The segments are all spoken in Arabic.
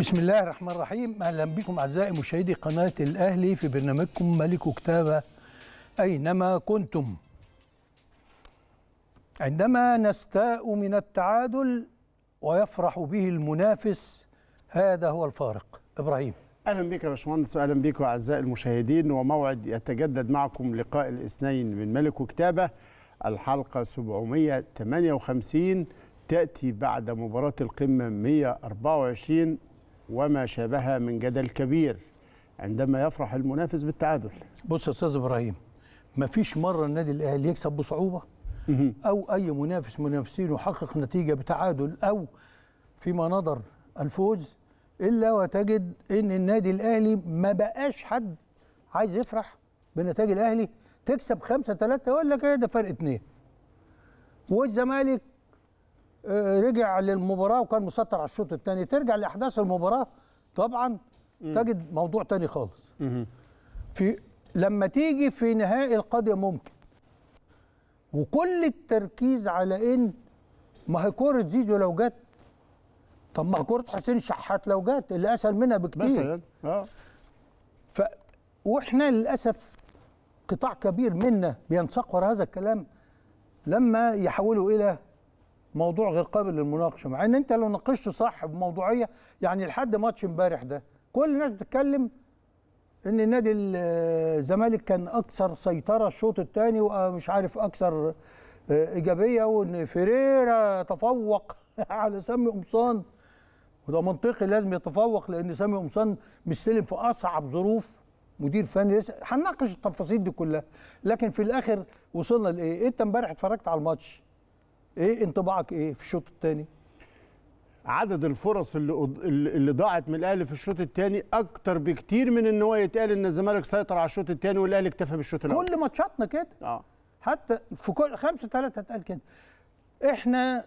بسم الله الرحمن الرحيم اهلا بكم اعزائي مشاهدي قناه الاهلي في برنامجكم ملك كتابه اينما كنتم عندما نستاء من التعادل ويفرح به المنافس هذا هو الفارق ابراهيم اهلا بك يا باشمهندس اهلا بكم اعزائي المشاهدين وموعد يتجدد معكم لقاء الاثنين من ملك وكتابه الحلقه 758 تاتي بعد مباراه القمه 124 وما شابهها من جدل كبير عندما يفرح المنافس بالتعادل بص يا استاذ ابراهيم مفيش مره النادي الاهلي يكسب بصعوبه او اي منافس منافسين يحقق نتيجه بتعادل او فيما نظر الفوز الا وتجد ان النادي الاهلي ما بقاش حد عايز يفرح بنتائج الاهلي تكسب خمسة ثلاثة يقول لك ايه ده فرق اثنين والزمالك آه، رجع للمباراه وكان مسيطر على الشوط الثاني ترجع لاحداث المباراه طبعا تجد موضوع ثاني خالص في لما تيجي في نهائي القضيه ممكن وكل التركيز على ان ما هي كوره زيزو لو جت طب ما كوره حسين شحات لو جت اللي اسهل منها بكتير مثلا اه ف واحنا للاسف قطاع كبير منا بينساق ورا هذا الكلام لما يحولوا الى موضوع غير قابل للمناقشه مع ان انت لو ناقشته صح بموضوعيه يعني لحد ماتش امبارح ده كل الناس بتتكلم ان نادي الزمالك كان اكثر سيطره الشوط الثاني ومش عارف اكثر آه، ايجابيه وان فيريرا تفوق على سامي قمصان وده منطقي لازم يتفوق لان سامي قمصان مستلم في اصعب ظروف مدير فني هنناقش التفاصيل دي كلها لكن في الاخر وصلنا لايه؟ انت امبارح اتفرجت على الماتش ايه انطباعك ايه في الشوط الثاني عدد الفرص اللي اللي ضاعت من الاهلي في الشوط الثاني اكتر بكتير من ان هو يتقال ان الزمالك سيطر على الشوط الثاني والاهلي اكتفى بالشوط الاول كل ماتشاتنا كده اه حتى في كل 5 3 اتقال كده احنا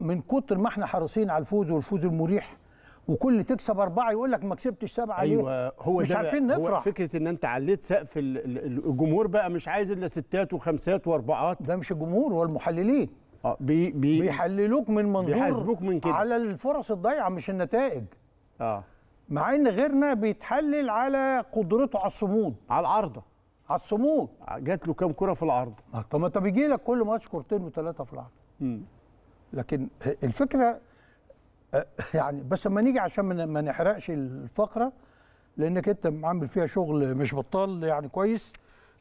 من كتر ما احنا حريصين على الفوز والفوز المريح وكل تكسب أربعة يقول لك ما كسبتش سبعة أيوة هو مش ده عارفين نفرح هو فكرة إن أنت عليت سقف الجمهور بقى مش عايز إلا ستات وخمسات وأربعات ده مش الجمهور هو المحللين اه بي بي بيحللوك من منظور بيحاسبوك من كده على الفرص الضايعه مش النتائج اه مع ان غيرنا بيتحلل على قدرته على الصمود على العارضه على الصمود آه، جات له كام كره في العارضه آه. طب ما انت بيجي لك كل ماتش كورتين وثلاثه في العارضه لكن الفكره آه، يعني بس اما نيجي عشان ما نحرقش الفقره لانك انت عامل فيها شغل مش بطال يعني كويس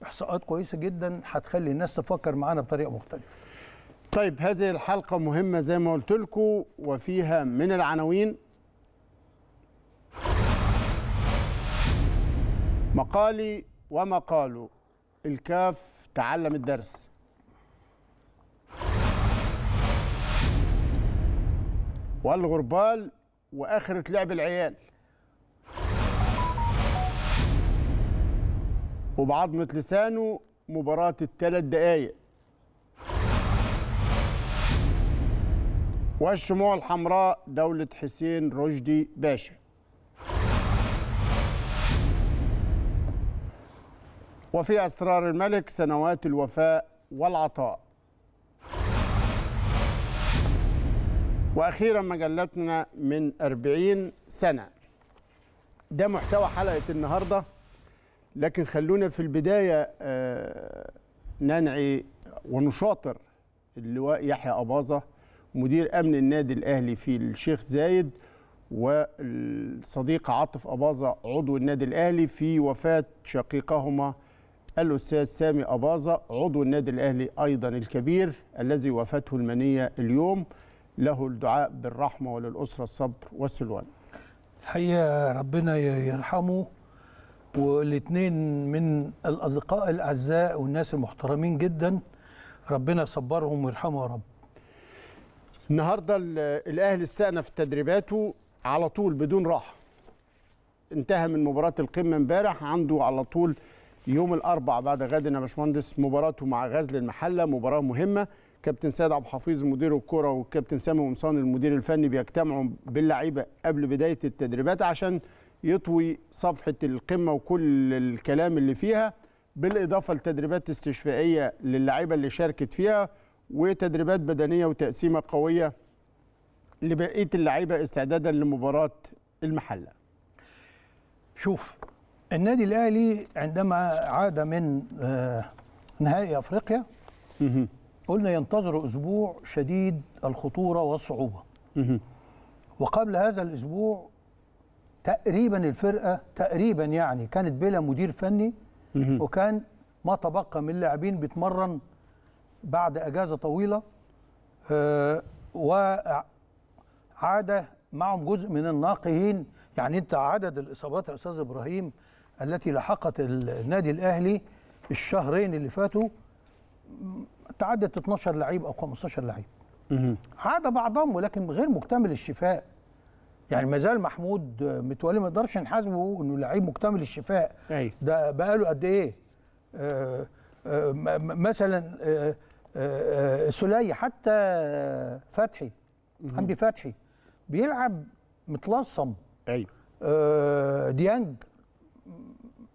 احصاءات كويسه جدا هتخلي الناس تفكر معانا بطريقه مختلفه طيب هذه الحلقة مهمة زي ما قلت لكم وفيها من العناوين مقالي وما قالوا الكاف تعلم الدرس والغربال وآخرة لعب العيال وبعظمة لسانه مباراة الثلاث دقايق والشموع الحمراء دولة حسين رشدي باشا وفي أسرار الملك سنوات الوفاء والعطاء وأخيرا مجلتنا من أربعين سنة ده محتوى حلقة النهاردة لكن خلونا في البداية آه، ننعي ونشاطر اللواء يحيى أباظة مدير امن النادي الاهلي في الشيخ زايد والصديق عاطف اباظه عضو النادي الاهلي في وفاه شقيقهما الاستاذ سامي اباظه عضو النادي الاهلي ايضا الكبير الذي وفاته المنيه اليوم له الدعاء بالرحمه وللاسره الصبر والسلوان. الحقيقه ربنا يرحمه والاثنين من الاصدقاء الاعزاء والناس المحترمين جدا ربنا يصبرهم ويرحمه يا رب. النهارده الاهلي استأنف تدريباته على طول بدون راحه انتهى من مباراه القمه امبارح عنده على طول يوم الاربع بعد غد يا باشمهندس مباراته مع غزل المحله مباراه مهمه كابتن سيد عبد الحفيظ مدير الكره والكابتن سامي قمصان المدير الفني بيجتمعوا باللعيبه قبل بدايه التدريبات عشان يطوي صفحه القمه وكل الكلام اللي فيها بالاضافه لتدريبات استشفائيه للعيبه اللي شاركت فيها وتدريبات بدنيه وتقسيمه قويه لبقيه اللعيبه استعدادا لمباراه المحله. شوف النادي الاهلي عندما عاد من آه، نهائي افريقيا قلنا ينتظر اسبوع شديد الخطوره والصعوبه. وقبل هذا الاسبوع تقريبا الفرقه تقريبا يعني كانت بلا مدير فني وكان ما تبقى من اللاعبين بيتمرن بعد اجازه طويله آه، وعاد معهم جزء من الناقهين يعني انت عدد الاصابات يا استاذ ابراهيم التي لحقت النادي الاهلي الشهرين اللي فاتوا تعدت 12 لعيب او 15 لعيب عاد بعضهم ولكن غير مكتمل الشفاء يعني ما زال محمود متولي ما نقدرش نحاسبه انه لعيب مكتمل الشفاء ده بقاله قد ايه آه، آه، مثلا سلي حتى فتحي حمدي فتحي بيلعب متلصم ايوه ديانج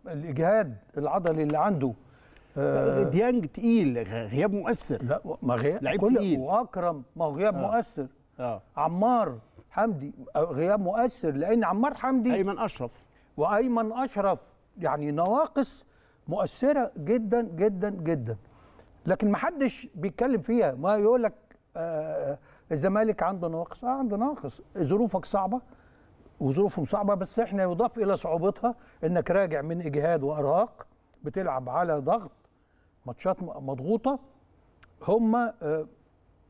الاجهاد العضلي اللي عنده آه، آه، ديانج تقيل غياب مؤثر لا ما غياب لعيب تقيل واكرم ما هو غياب آه. مؤثر آه. عمار حمدي غياب مؤثر لان عمار حمدي ايمن اشرف وايمن اشرف يعني نواقص مؤثره جدا جدا جدا لكن ما حدش بيتكلم فيها ما يقول لك آه،, آه الزمالك عنده ناقص اه عنده ناقص ظروفك صعبه وظروفهم صعبه بس احنا يضاف الى صعوبتها انك راجع من اجهاد وارهاق بتلعب على ضغط ماتشات مضغوطه هم آه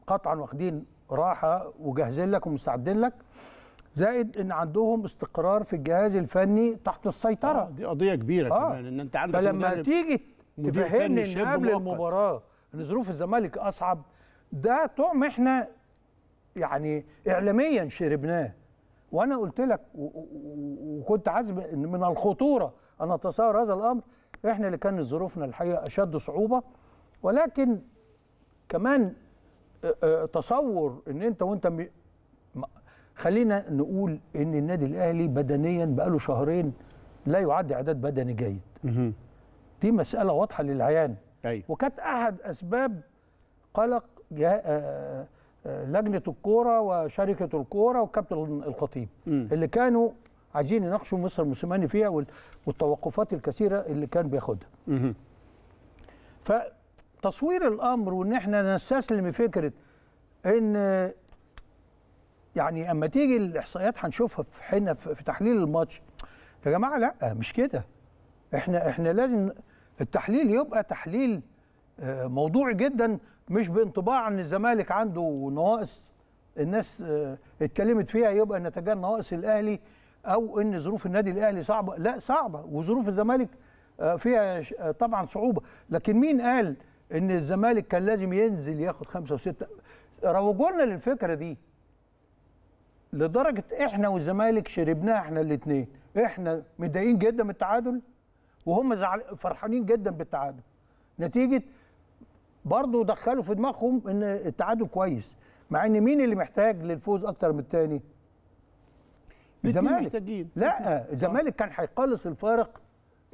قطعا واخدين راحه وجاهزين لك ومستعدين لك زائد ان عندهم استقرار في الجهاز الفني تحت السيطره آه دي قضيه كبيره آه. كمان ان انت عندك فلما تيجي تفهمني ان قبل المباراه ان ظروف الزمالك اصعب ده طعم احنا يعني اعلاميا شربناه وانا قلت لك وكنت عازم ان من الخطوره ان اتصور هذا الامر احنا اللي كانت ظروفنا الحقيقه اشد صعوبه ولكن كمان آه، آه، تصور ان انت وانت خلينا نقول ان النادي الاهلي بدنيا بقاله شهرين لا يعد اعداد بدني جيد دي مساله واضحه للعيان أيوة. وكانت احد اسباب قلق آه، آه، آه، لجنه الكوره وشركه الكوره وكابتن الخطيب م. اللي كانوا عايزين يناقشوا مصر موسيماني فيها والتوقفات الكثيره اللي كان بياخدها فتصوير الامر وان احنا نستسلم فكره ان يعني اما تيجي الاحصائيات هنشوفها في حنا في تحليل الماتش يا جماعه لا مش كده احنا احنا لازم التحليل يبقى تحليل آه، موضوعي جدا مش بانطباع ان الزمالك عنده نواقص الناس آه، اتكلمت فيها يبقى نتجاه نواقص الاهلي او ان ظروف النادي الاهلي صعبه لا صعبه وظروف الزمالك آه، فيها طبعا صعوبه لكن مين قال ان الزمالك كان لازم ينزل ياخد خمسه وسته روجوا لنا للفكره دي لدرجه احنا والزمالك شربناها احنا الاثنين احنا متضايقين جدا من التعادل وهم فرحانين جدا بالتعادل نتيجه برضه دخلوا في دماغهم ان التعادل كويس مع ان مين اللي محتاج للفوز اكتر من الثاني الزمالك لا الزمالك كان هيقلص الفارق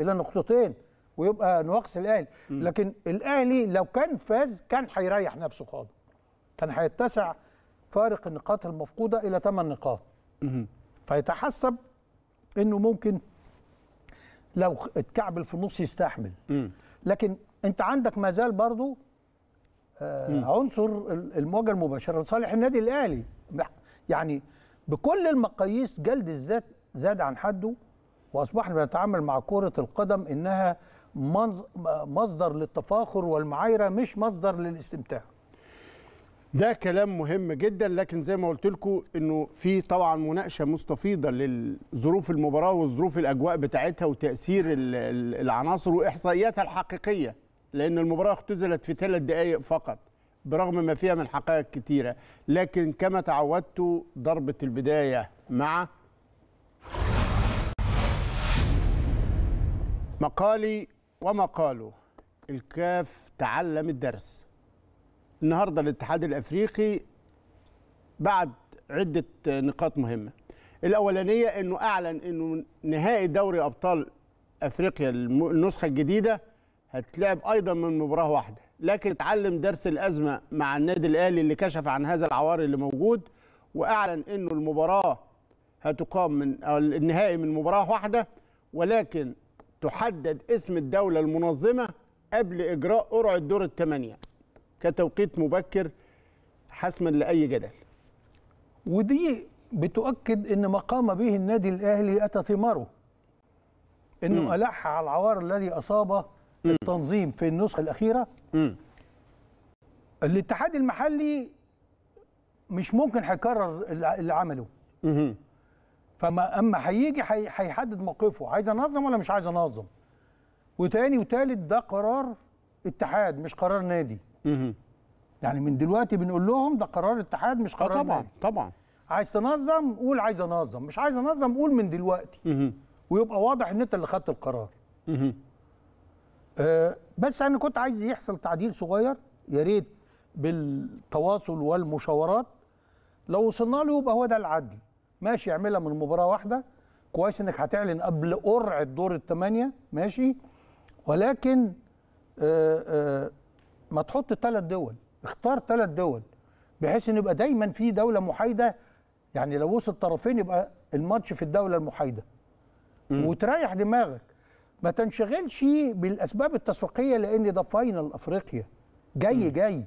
الى نقطتين ويبقى نواقص الاهلي لكن الاهلي لو كان فاز كان هيريح نفسه خالص كان هيتسع فارق النقاط المفقوده الى 8 نقاط فيتحسب انه ممكن لو اتكعبل في النص يستحمل م. لكن انت عندك ما زال برضه آه عنصر المواجهه المباشره لصالح النادي الاهلي يعني بكل المقاييس جلد الذات زاد عن حده واصبحنا بنتعامل مع كره القدم انها مصدر للتفاخر والمعايره مش مصدر للاستمتاع ده كلام مهم جدا لكن زي ما قلت لكم انه في طبعا مناقشه مستفيضه لظروف المباراه وظروف الاجواء بتاعتها وتاثير العناصر واحصائياتها الحقيقيه لان المباراه اختزلت في ثلاث دقائق فقط برغم ما فيها من حقائق كثيره لكن كما تعودتوا ضربه البدايه مع مقالي ومقاله الكاف تعلم الدرس النهارده الاتحاد الافريقي بعد عده نقاط مهمه الاولانيه انه اعلن انه نهائي دوري ابطال افريقيا النسخه الجديده هتلعب ايضا من مباراه واحده لكن اتعلم درس الازمه مع النادي الاهلي اللي كشف عن هذا العوار اللي موجود واعلن انه المباراه هتقام من النهائي من مباراه واحده ولكن تحدد اسم الدوله المنظمه قبل اجراء قرعه دور الثمانيه كتوقيت مبكر حسما لاي جدل ودي بتؤكد ان ما قام به النادي الاهلي اتى ثماره انه م. الح على العوار الذي اصابه التنظيم في النسخه الاخيره م. الاتحاد المحلي مش ممكن هيكرر اللي عمله م. فما اما هيجي هيحدد موقفه عايز انظم ولا مش عايز انظم وتاني وتالت ده قرار اتحاد مش قرار نادي يعني من دلوقتي بنقول لهم ده قرار اتحاد مش آه، قرار طبعا مالي. طبعا عايز تنظم قول عايز انظم مش عايز انظم قول من دلوقتي ويبقى واضح ان انت اللي خدت القرار آه بس انا كنت عايز يحصل تعديل صغير يا ريت بالتواصل والمشاورات لو وصلنا له يبقى هو ده العدل ماشي اعملها من مباراه واحده كويس انك هتعلن قبل قرعه دور الثمانيه ماشي ولكن آه آه ما تحط ثلاث دول اختار ثلاث دول بحيث ان يبقى دايما في دوله محايده يعني لو وصل طرفين يبقى الماتش في الدوله المحايده وتريح دماغك ما تنشغلش بالاسباب التسويقيه لان ده فاينل افريقيا جاي م. جاي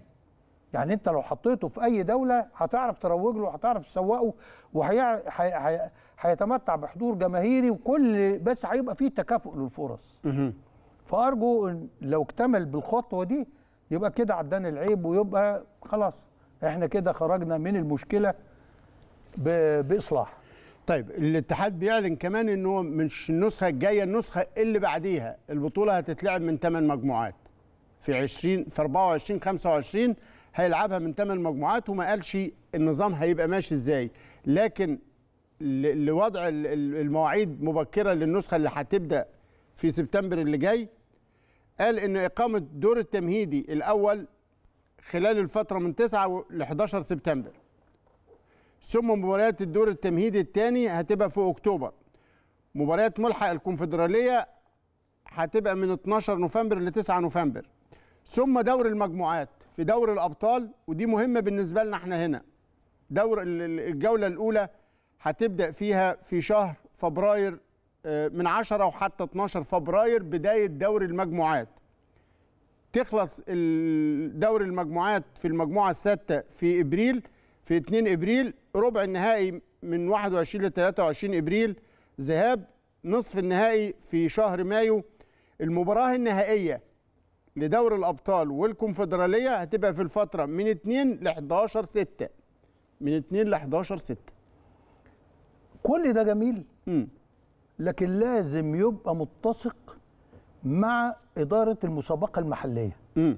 يعني انت لو حطيته في اي دوله هتعرف تروج له وهتعرف تسوقه وهيتمتع بحضور جماهيري وكل بس هيبقى فيه تكافؤ للفرص فارجو لو اكتمل بالخطوه دي يبقى كده عدان العيب ويبقى خلاص احنا كده خرجنا من المشكله باصلاح طيب الاتحاد بيعلن كمان ان هو مش النسخه الجايه النسخه اللي بعديها البطوله هتتلعب من 8 مجموعات في 20 في 24 25 هيلعبها من 8 مجموعات وما قالش النظام هيبقى ماشي ازاي لكن لوضع المواعيد مبكره للنسخه اللي هتبدا في سبتمبر اللي جاي قال ان اقامه دور التمهيدي الاول خلال الفتره من 9 ل 11 سبتمبر ثم مباريات الدور التمهيدي الثاني هتبقى في اكتوبر مباريات ملحق الكونفدراليه هتبقى من 12 نوفمبر ل 9 نوفمبر ثم دور المجموعات في دور الابطال ودي مهمه بالنسبه لنا احنا هنا دور الجوله الاولى هتبدا فيها في شهر فبراير آه، من 10 وحتى 12 فبراير بدايه دوري المجموعات تخلص دوري المجموعات في المجموعه السادسه في ابريل في 2 ابريل ربع النهائي من 21 ل 23 ابريل ذهاب نصف النهائي في شهر مايو المباراه النهائيه لدور الابطال والكونفدراليه هتبقى في الفتره من 2 ل 11 6 من 2 ل 11 6 كل ده جميل مم. لكن لازم يبقى متسق مع إدارة المسابقة المحلية م.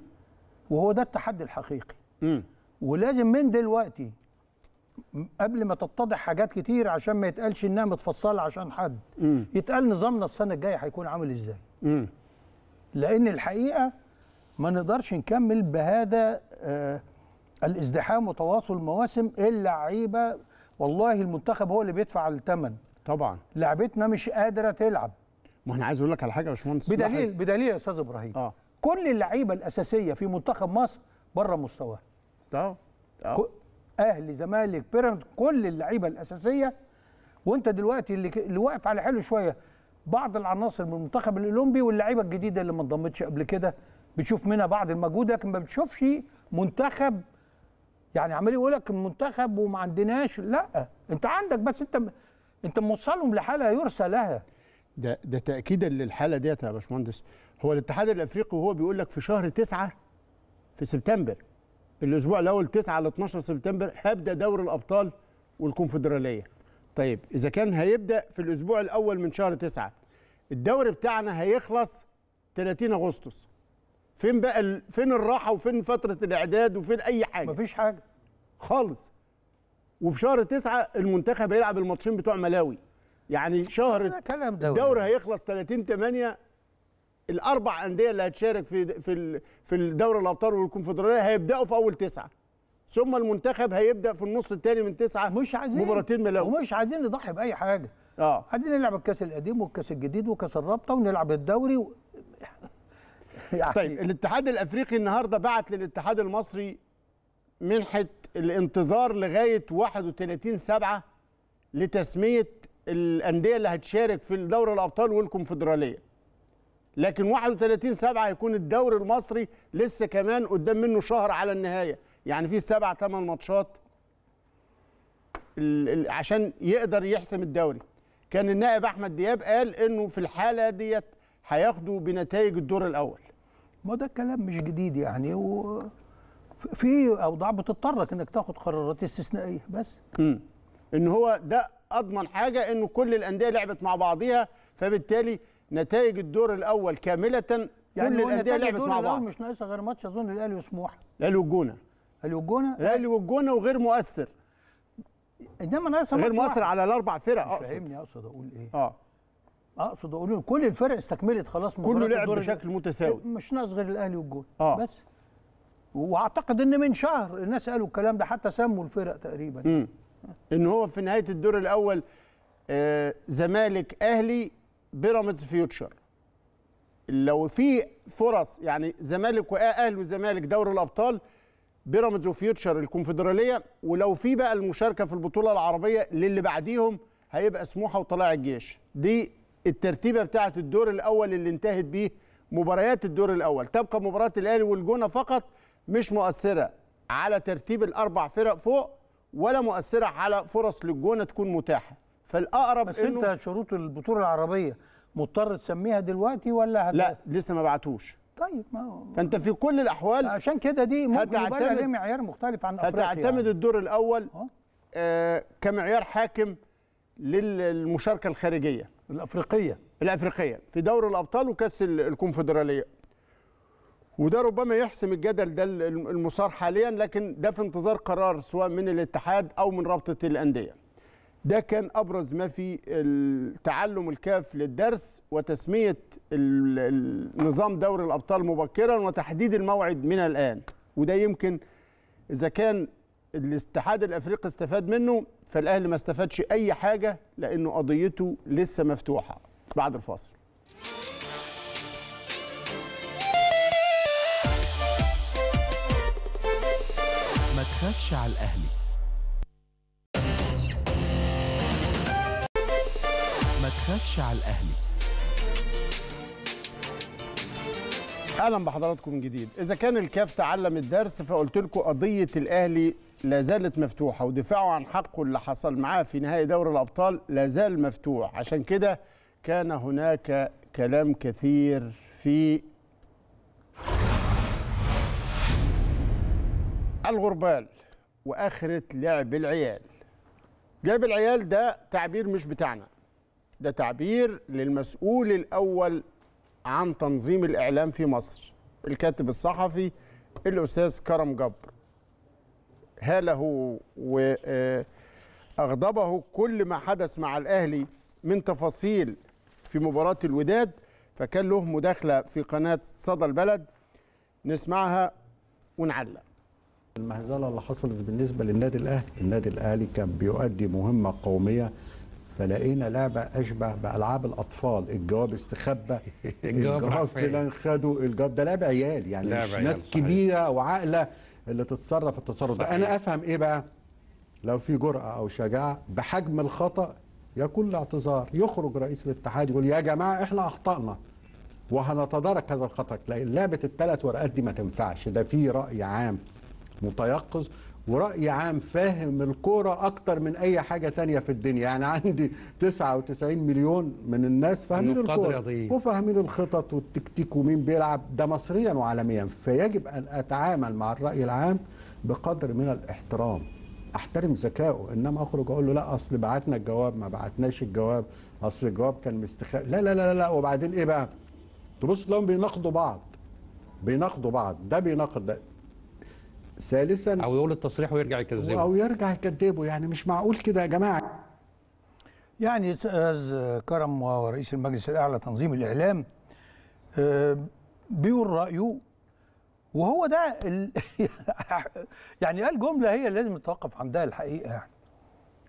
وهو ده التحدي الحقيقي م. ولازم من دلوقتي قبل ما تتضح حاجات كتير عشان ما يتقالش انها متفصله عشان حد م. يتقال نظامنا السنه الجايه هيكون عامل ازاي م. لان الحقيقه ما نقدرش نكمل بهذا آه الازدحام وتواصل مواسم اللعيبه والله المنتخب هو اللي بيدفع الثمن طبعا لعبتنا مش قادره تلعب ما انا عايز اقول لك على حاجه يا باشمهندس بدليل بدليل يا استاذ ابراهيم اه كل اللعيبه الاساسيه في منتخب مصر بره مستواها اه, آه. اهلي زمالك بيراميدز كل اللعيبه الاساسيه وانت دلوقتي اللي, اللي واقف على حلو شويه بعض العناصر من المنتخب الاولمبي واللعيبه الجديده اللي ما انضمتش قبل كده بتشوف منها بعض المجهود لكن ما بتشوفش منتخب يعني عمال يقول لك المنتخب وما عندناش لا انت عندك بس انت انت موصلهم لحاله يرثى لها ده ده تاكيدا للحاله ديت يا باشمهندس هو الاتحاد الافريقي وهو بيقول لك في شهر 9 في سبتمبر الاسبوع الاول 9 ل 12 سبتمبر هبدا دوري الابطال والكونفدراليه طيب اذا كان هيبدا في الاسبوع الاول من شهر 9 الدوري بتاعنا هيخلص 30 اغسطس فين بقى فين الراحه وفين فتره الاعداد وفين اي حاجه مفيش حاجه خالص وفي شهر تسعة المنتخب هيلعب الماتشين بتوع ملاوي يعني شهر الدوري هيخلص 30 8 الاربع انديه اللي هتشارك في في في دوري الابطال والكونفدراليه هيبداوا في اول تسعه ثم المنتخب هيبدا في النص الثاني من تسعه مش عايزين مباراتين ملاوي ومش عايزين نضحي باي حاجه اه عايزين نلعب الكاس القديم والكاس الجديد وكاس الرابطه ونلعب الدوري و... يعني طيب الاتحاد الافريقي النهارده بعت للاتحاد المصري منحه الانتظار لغايه 31 7 لتسميه الانديه اللي هتشارك في دوري الابطال والكونفدراليه لكن 31 7 هيكون الدوري المصري لسه كمان قدام منه شهر على النهايه يعني في سبع ثمان ماتشات عشان يقدر يحسم الدوري كان النائب احمد دياب قال انه في الحاله ديت هياخدوا بنتائج الدور الاول ما ده كلام مش جديد يعني و في اوضاع بتضطرك انك تاخد قرارات استثنائيه بس امم ان هو ده اضمن حاجه انه كل الانديه لعبت مع بعضيها فبالتالي نتائج الدور الاول كامله يعني كل الانديه لعبت مع بعض مش ناقصه غير ماتش اظن الاهلي وسموحه الاهلي والجونه الاهلي والجونه الاهلي والجونه وغير مؤثر انما ناقصه غير مؤثر على الاربع فرق مش فاهمني اقصد اقول ايه اه اقصد اقول كل الفرق استكملت خلاص كله لعب بشكل متساوي مش ناقص غير الاهلي والجونه آه. بس واعتقد ان من شهر الناس قالوا الكلام ده حتى سموا الفرق تقريبا مم. ان هو في نهايه الدور الاول آه، زمالك اهلي بيراميدز فيوتشر لو في فرص يعني زمالك واهلي وزمالك دوري الابطال بيراميدز وفيوتشر الكونفدراليه ولو في بقى المشاركه في البطوله العربيه للي بعديهم هيبقى سموحه وطلائع الجيش دي الترتيبه بتاعه الدور الاول اللي انتهت بيه مباريات الدور الاول تبقى مباراه الاهلي والجونه فقط مش مؤثره على ترتيب الاربع فرق فوق ولا مؤثره على فرص للجونه تكون متاحه فالاقرب بس انه انت شروط البطوله العربيه مضطر تسميها دلوقتي ولا هت... لا لسه ما بعتوش طيب ما هو فانت في كل الاحوال عشان كده دي ممكن هتعتمد يبقى معيار مختلف عن افريقيا يعني. هتعتمد يعني. الدور الاول أه؟, آه كمعيار حاكم للمشاركه الخارجيه الافريقيه الافريقيه في دور الابطال وكاس الكونفدراليه وده ربما يحسم الجدل ده المثار حاليا لكن ده في انتظار قرار سواء من الاتحاد او من رابطه الانديه. ده كان ابرز ما في تعلم الكاف للدرس وتسميه نظام دوري الابطال مبكرا وتحديد الموعد من الان وده يمكن اذا كان الاتحاد الافريقي استفاد منه فالاهلي ما استفادش اي حاجه لانه قضيته لسه مفتوحه بعد الفاصل. ما تخافش على الأهلي ما تخافش على الأهلي اهلا بحضراتكم من جديد اذا كان الكاف تعلم الدرس فقلت لكم قضيه الاهلي لا زالت مفتوحه ودفاعه عن حقه اللي حصل معاه في نهائي دوري الابطال لا زال مفتوح عشان كده كان هناك كلام كثير في الغربال واخره لعب العيال لعب العيال ده تعبير مش بتاعنا ده تعبير للمسؤول الاول عن تنظيم الاعلام في مصر الكاتب الصحفي الاستاذ كرم جبر هاله واغضبه آه، كل ما حدث مع الاهلي من تفاصيل في مباراه الوداد فكان له مداخله في قناه صدى البلد نسمعها ونعلق المهزله اللي حصلت بالنسبه للنادي الاهلي، النادي الاهلي كان بيؤدي مهمه قوميه فلقينا لعبه اشبه بالعاب الاطفال، الجواب استخبى الجواب فلان خده الجواب ده لعب عيال يعني لعب مش عيال ناس صحيح. كبيره وعاقله اللي تتصرف التصرف ده، انا افهم ايه بقى؟ لو في جرأه او شجاعه بحجم الخطا يكون الاعتذار، يخرج رئيس الاتحاد يقول يا جماعه احنا اخطانا وهنتدارك هذا الخطا لان لعبه الثلاث ورقات دي ما تنفعش ده في راي عام متيقظ ورأي عام فاهم الكورة أكتر من أي حاجة تانية في الدنيا يعني عندي 99 مليون من الناس فاهمين الكورة وفاهمين الخطط والتكتيك ومين بيلعب ده مصريا وعالميا فيجب أن أتعامل مع الرأي العام بقدر من الاحترام احترم ذكائه انما اخرج اقول له لا اصل بعتنا الجواب ما بعتناش الجواب اصل الجواب كان مستخ لا لا لا لا وبعدين ايه بقى تبص تلاقيهم بيناقضوا بعض بيناقضوا بعض ده بيناقض ده ثالثا او يقول التصريح ويرجع يكذبه او يرجع يكذبه يعني مش معقول كده يا جماعه يعني استاذ كرم ورئيس المجلس الاعلى تنظيم الاعلام آه، بيقول رايه وهو ده ال... يعني قال جمله هي لازم نتوقف عندها الحقيقه يعني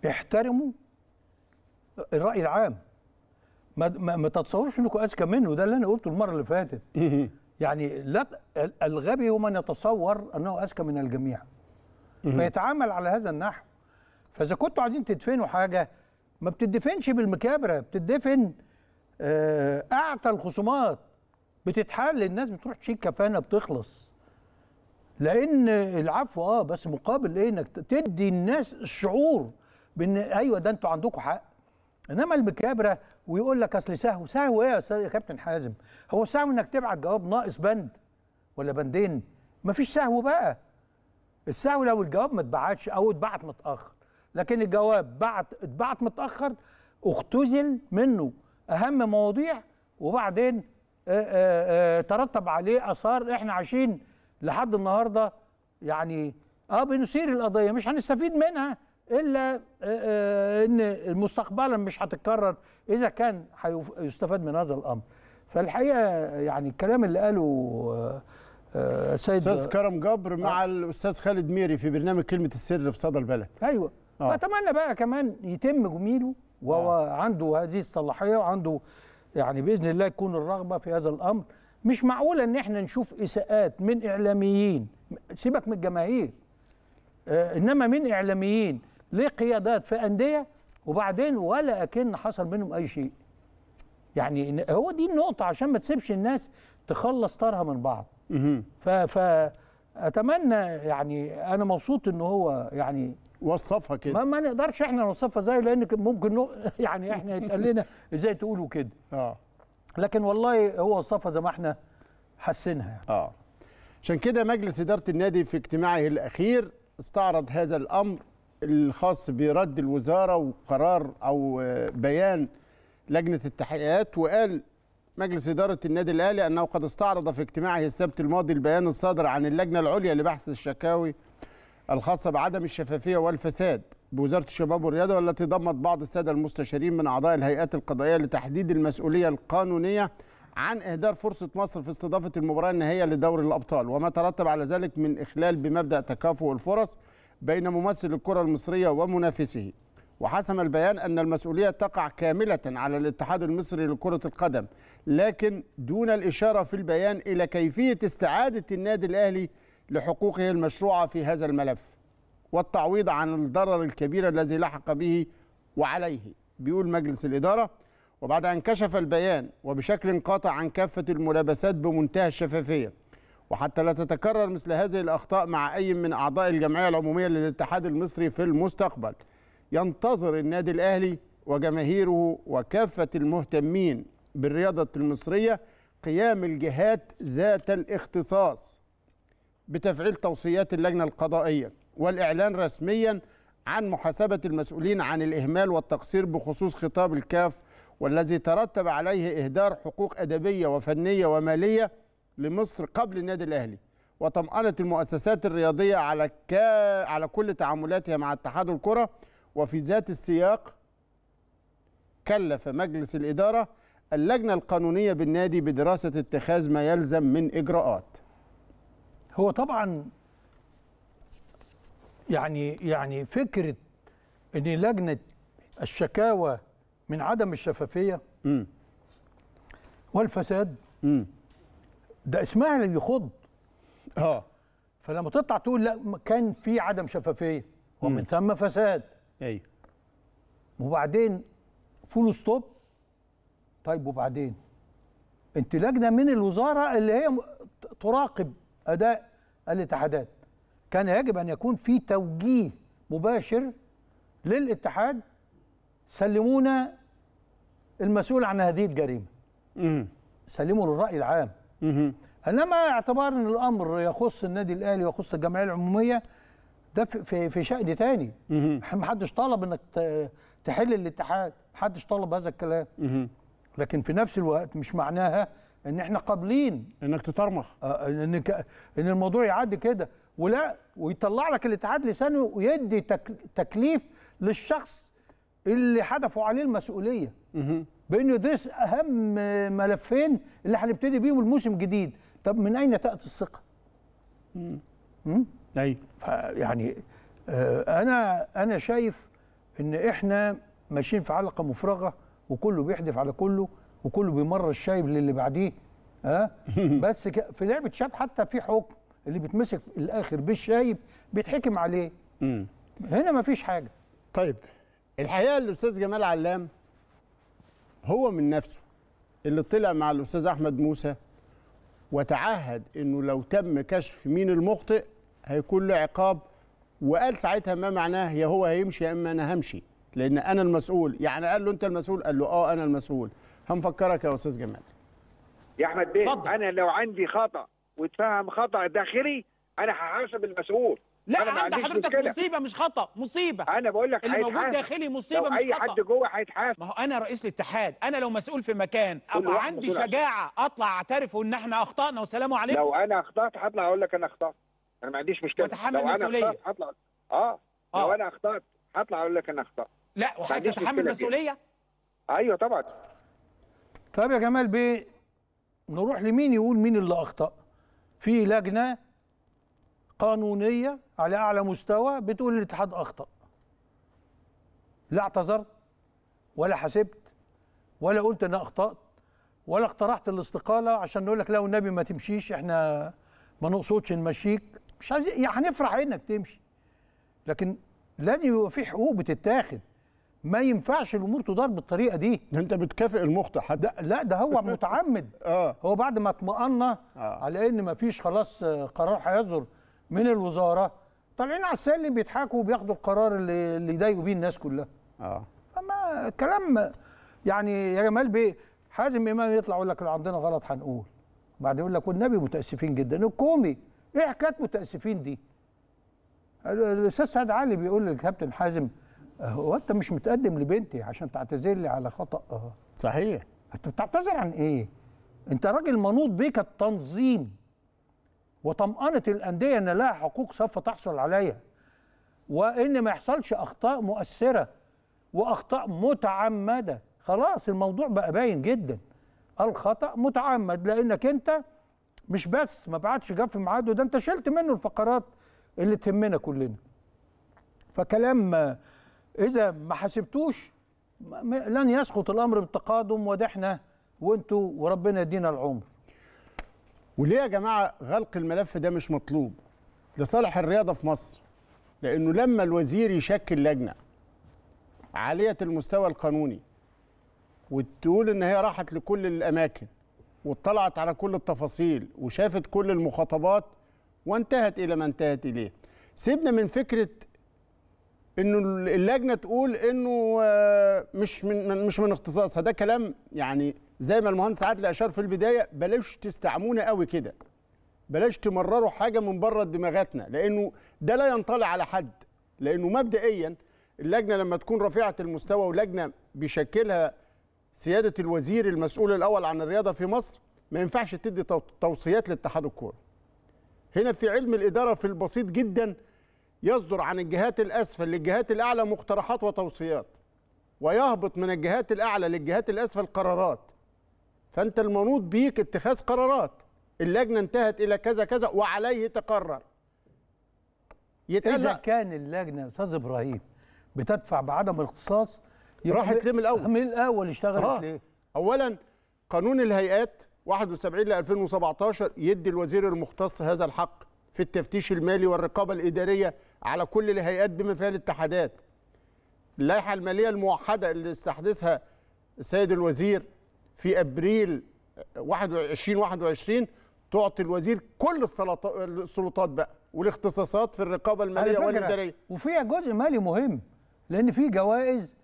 احترموا الراي العام ما ما, ما تتصوروش انكم اذكى منه ده اللي انا قلته المره اللي فاتت يعني لا الغبي هو من يتصور انه اذكى من الجميع فيتعامل على هذا النحو فاذا كنتوا عايزين تدفنوا حاجه ما بتدفنش بالمكابره بتدفن آه، اعتى الخصومات بتتحل الناس بتروح تشيل كفانه بتخلص لان العفو اه بس مقابل ايه انك تدي الناس الشعور بان ايوه ده انتوا عندكم حق انما المكابره ويقول لك اصل سهو سهو ايه يا كابتن حازم هو سهو انك تبعت جواب ناقص بند ولا بندين مفيش سهو بقى السهو لو الجواب ما اتبعتش او اتبعت متاخر لكن الجواب بعت اتبعت متاخر اختزل منه اهم مواضيع وبعدين اه اه اه ترتب عليه اثار احنا عايشين لحد النهارده يعني اه بنثير القضيه مش هنستفيد منها الا آه، آه، ان مستقبلا مش هتتكرر اذا كان هيستفاد من هذا الامر فالحقيقه يعني الكلام اللي قاله السيد آه، استاذ كرم جبر مع آه. الاستاذ خالد ميري في برنامج كلمه السر في صدى البلد ايوه آه. اتمنى بقى كمان يتم جميله وهو آه. عنده هذه الصلاحيه وعنده يعني باذن الله تكون الرغبه في هذا الامر مش معقوله ان احنا نشوف اساءات من اعلاميين سيبك من الجماهير انما من اعلاميين لقيادات في أندية وبعدين ولا أكن حصل منهم أي شيء يعني هو دي النقطة عشان ما تسيبش الناس تخلص طارها من بعض ف فاتمنى يعني انا مبسوط ان هو يعني وصفها كده ما, ما نقدرش احنا نوصفها زيه لان ممكن يعني احنا يتقال لنا ازاي تقولوا كده اه لكن والله هو وصفها زي ما احنا حاسينها يعني. اه عشان كده مجلس اداره النادي في اجتماعه الاخير استعرض هذا الامر الخاص برد الوزاره وقرار او آه، بيان لجنه التحقيقات وقال مجلس اداره النادي الاهلي انه قد استعرض في اجتماعه السبت الماضي البيان الصادر عن اللجنه العليا لبحث الشكاوي الخاصه بعدم الشفافيه والفساد بوزاره الشباب والرياضه والتي ضمت بعض الساده المستشارين من اعضاء الهيئات القضائيه لتحديد المسؤوليه القانونيه عن اهدار فرصه مصر في استضافه المباراه النهائيه لدوري الابطال وما ترتب على ذلك من اخلال بمبدا تكافؤ الفرص بين ممثل الكرة المصرية ومنافسه وحسم البيان أن المسؤولية تقع كاملة على الاتحاد المصري لكرة القدم لكن دون الإشارة في البيان إلى كيفية استعادة النادي الأهلي لحقوقه المشروعة في هذا الملف والتعويض عن الضرر الكبير الذي لحق به وعليه بيقول مجلس الإدارة وبعد أن كشف البيان وبشكل قاطع عن كافة الملابسات بمنتهى الشفافية وحتى لا تتكرر مثل هذه الأخطاء مع أي من أعضاء الجمعية العمومية للاتحاد المصري في المستقبل ينتظر النادي الأهلي وجماهيره وكافة المهتمين بالرياضة المصرية قيام الجهات ذات الاختصاص بتفعيل توصيات اللجنة القضائية والإعلان رسميا عن محاسبة المسؤولين عن الإهمال والتقصير بخصوص خطاب الكاف والذي ترتب عليه إهدار حقوق أدبية وفنية ومالية لمصر قبل النادي الاهلي وطمأنت المؤسسات الرياضيه على كا على كل تعاملاتها مع اتحاد الكره وفي ذات السياق كلف مجلس الاداره اللجنه القانونيه بالنادي بدراسه اتخاذ ما يلزم من اجراءات هو طبعا يعني يعني فكره ان لجنه الشكاوى من عدم الشفافيه م. والفساد م. ده اسماعيل اللي يخض اه فلما تطلع تقول لا كان في عدم شفافيه ومن ثم فساد ايوه وبعدين فول ستوب طيب وبعدين انت لجنه من الوزاره اللي هي تراقب اداء الاتحادات كان يجب ان يكون في توجيه مباشر للاتحاد سلمونا المسؤول عن هذه الجريمه امم سلموا للراي العام انما اعتبار ان الامر يخص النادي الاهلي ويخص الجمعيه العموميه ده في في شأن ما حدش طلب انك تحل الاتحاد ما حدش طلب هذا الكلام لكن في نفس الوقت مش معناها ان احنا قابلين انك تطرمخ آه، آه، ان ان الموضوع يعدي كده ولا ويطلع لك الاتحاد لسانه ويدي تكليف للشخص اللي حدفوا عليه المسؤوليه بانه ديس اهم ملفين اللي هنبتدي بيهم الموسم الجديد طب من اين تاتي الثقه امم ايوه يعني آه، انا انا شايف ان احنا ماشيين في علقه مفرغه وكله بيحدف على كله وكله بيمر الشايب للي بعديه ها أه؟ بس في لعبه شاب حتى في حكم اللي بيتمسك في الاخر بالشايب بيتحكم عليه هنا مفيش حاجه طيب الحقيقه الاستاذ جمال علام هو من نفسه اللي طلع مع الاستاذ احمد موسى وتعهد انه لو تم كشف مين المخطئ هيكون له عقاب وقال ساعتها ما معناه يا هو هيمشي يا اما انا همشي لان انا المسؤول يعني قال له انت المسؤول قال له اه انا المسؤول هنفكرك يا استاذ جمال يا احمد بيه انا لو عندي خطا واتفهم خطا داخلي انا هحاسب المسؤول لا عند حضرتك مشكلة. مصيبه مش خطا مصيبه انا بقول لك اللي موجود داخلي مصيبه مش خطا اي حد جوه هيتحاسب ما هو انا رئيس الاتحاد انا لو مسؤول في مكان ابقى عندي شجاعه اطلع اعترف ان احنا اخطانا والسلام عليكم لو انا اخطات هطلع اقول لك انا اخطات انا ما عنديش مشكله لو انا اخطات هطلع اه لو آه. انا اخطات هطلع اقول لك انا اخطات لا يتحمل مسؤوليه ايوه طبعا طب يا جمال بيه نروح لمين يقول مين اللي اخطا في لجنه قانونيه على اعلى مستوى بتقول الاتحاد اخطا لا اعتذرت ولا حسبت ولا قلت انا اخطات ولا اقترحت الاستقاله عشان نقول لك لا والنبي ما تمشيش احنا ما نقصدش نمشيك مش عايزين يعني هنفرح انك تمشي لكن لازم يبقى في حقوق بتتاخد ما ينفعش الامور تدار بالطريقه دي ده انت بتكافئ المخطئ حتى ده لا ده هو متعمد اه هو بعد ما اطمأن آه. على ان ما فيش خلاص قرار هيصدر من الوزاره طالعين على السلم بيضحكوا وبياخدوا القرار اللي اللي يضايقوا بيه الناس كلها اه فما كلام يعني يا جمال بيه حازم امام يطلع يقول لك لو عندنا غلط هنقول بعد يقول لك والنبي متاسفين جدا الكومي ايه حكايه متاسفين دي الاستاذ سعد علي بيقول للكابتن حازم هو انت مش متقدم لبنتي عشان تعتذر لي على خطا صحيح انت بتعتذر عن ايه انت راجل منوط بيك التنظيم وطمأنة الأندية أن لها حقوق سوف تحصل عليها وأن ما يحصلش أخطاء مؤثرة وأخطاء متعمدة خلاص الموضوع بقى باين جدا الخطأ متعمد لأنك أنت مش بس ما بعتش جاب في ميعاده ده أنت شلت منه الفقرات اللي تهمنا كلنا فكلام إذا ما حسبتوش لن يسقط الأمر بالتقادم وده احنا وانتوا وربنا يدينا العمر وليه يا جماعه غلق الملف ده مش مطلوب ده صالح الرياضه في مصر لانه لما الوزير يشكل لجنه عاليه المستوى القانوني وتقول ان هي راحت لكل الاماكن واطلعت على كل التفاصيل وشافت كل المخاطبات وانتهت الى ما انتهت اليه سيبنا من فكره انه اللجنه تقول انه آه، مش من مش من اختصاصها ده كلام يعني زي ما المهندس عادل اشار في البدايه بلاش تستعمونا قوي كده بلاش تمرروا حاجه من بره دماغاتنا لانه ده لا ينطلي على حد لانه مبدئيا اللجنه لما تكون رفيعه المستوى ولجنه بيشكلها سياده الوزير المسؤول الاول عن الرياضه في مصر ما ينفعش تدي توصيات لاتحاد الكوره هنا في علم الاداره في البسيط جدا يصدر عن الجهات الاسفل للجهات الاعلى مقترحات وتوصيات ويهبط من الجهات الاعلى للجهات الاسفل قرارات فانت المنوط بيك اتخاذ قرارات اللجنه انتهت الى كذا كذا وعليه تقرر يتقال اذا كان اللجنه استاذ ابراهيم بتدفع بعدم الاختصاص راحت ليه من الاول من الاول اشتغلت آه. ليه اولا قانون الهيئات 71 ل 2017 يدي الوزير المختص هذا الحق في التفتيش المالي والرقابه الاداريه على كل الهيئات بما فيها الاتحادات اللائحه الماليه الموحده اللي استحدثها السيد الوزير في ابريل 21 آه، 21 تعطي الوزير كل السلطات بقى والاختصاصات في الرقابه الماليه والاداريه وفيها جزء مالي مهم لان في جوائز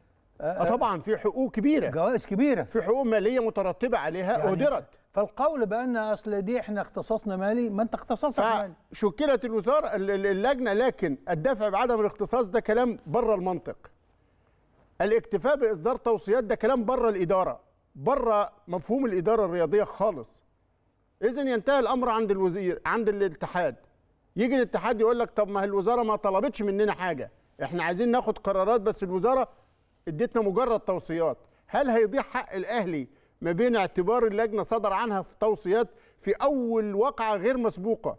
آه،, آه طبعا في حقوق كبيره جوائز كبيره في حقوق ماليه مترتبه عليها يعني اهدرت فالقول بان اصل دي احنا اختصاصنا مالي ما انت اختصاصك مالي شكلت الوزاره اللجنه لكن الدفع بعدم الاختصاص ده كلام بره المنطق الاكتفاء باصدار توصيات ده كلام بره الاداره بره مفهوم الاداره الرياضيه خالص اذا ينتهي الامر عند الوزير عند الاتحاد يجي الاتحاد يقول لك طب ما الوزاره ما طلبتش مننا حاجه احنا عايزين ناخد قرارات بس الوزاره ادتنا مجرد توصيات هل هيضيع حق الاهلي ما بين اعتبار اللجنه صدر عنها في توصيات في اول وقعه غير مسبوقه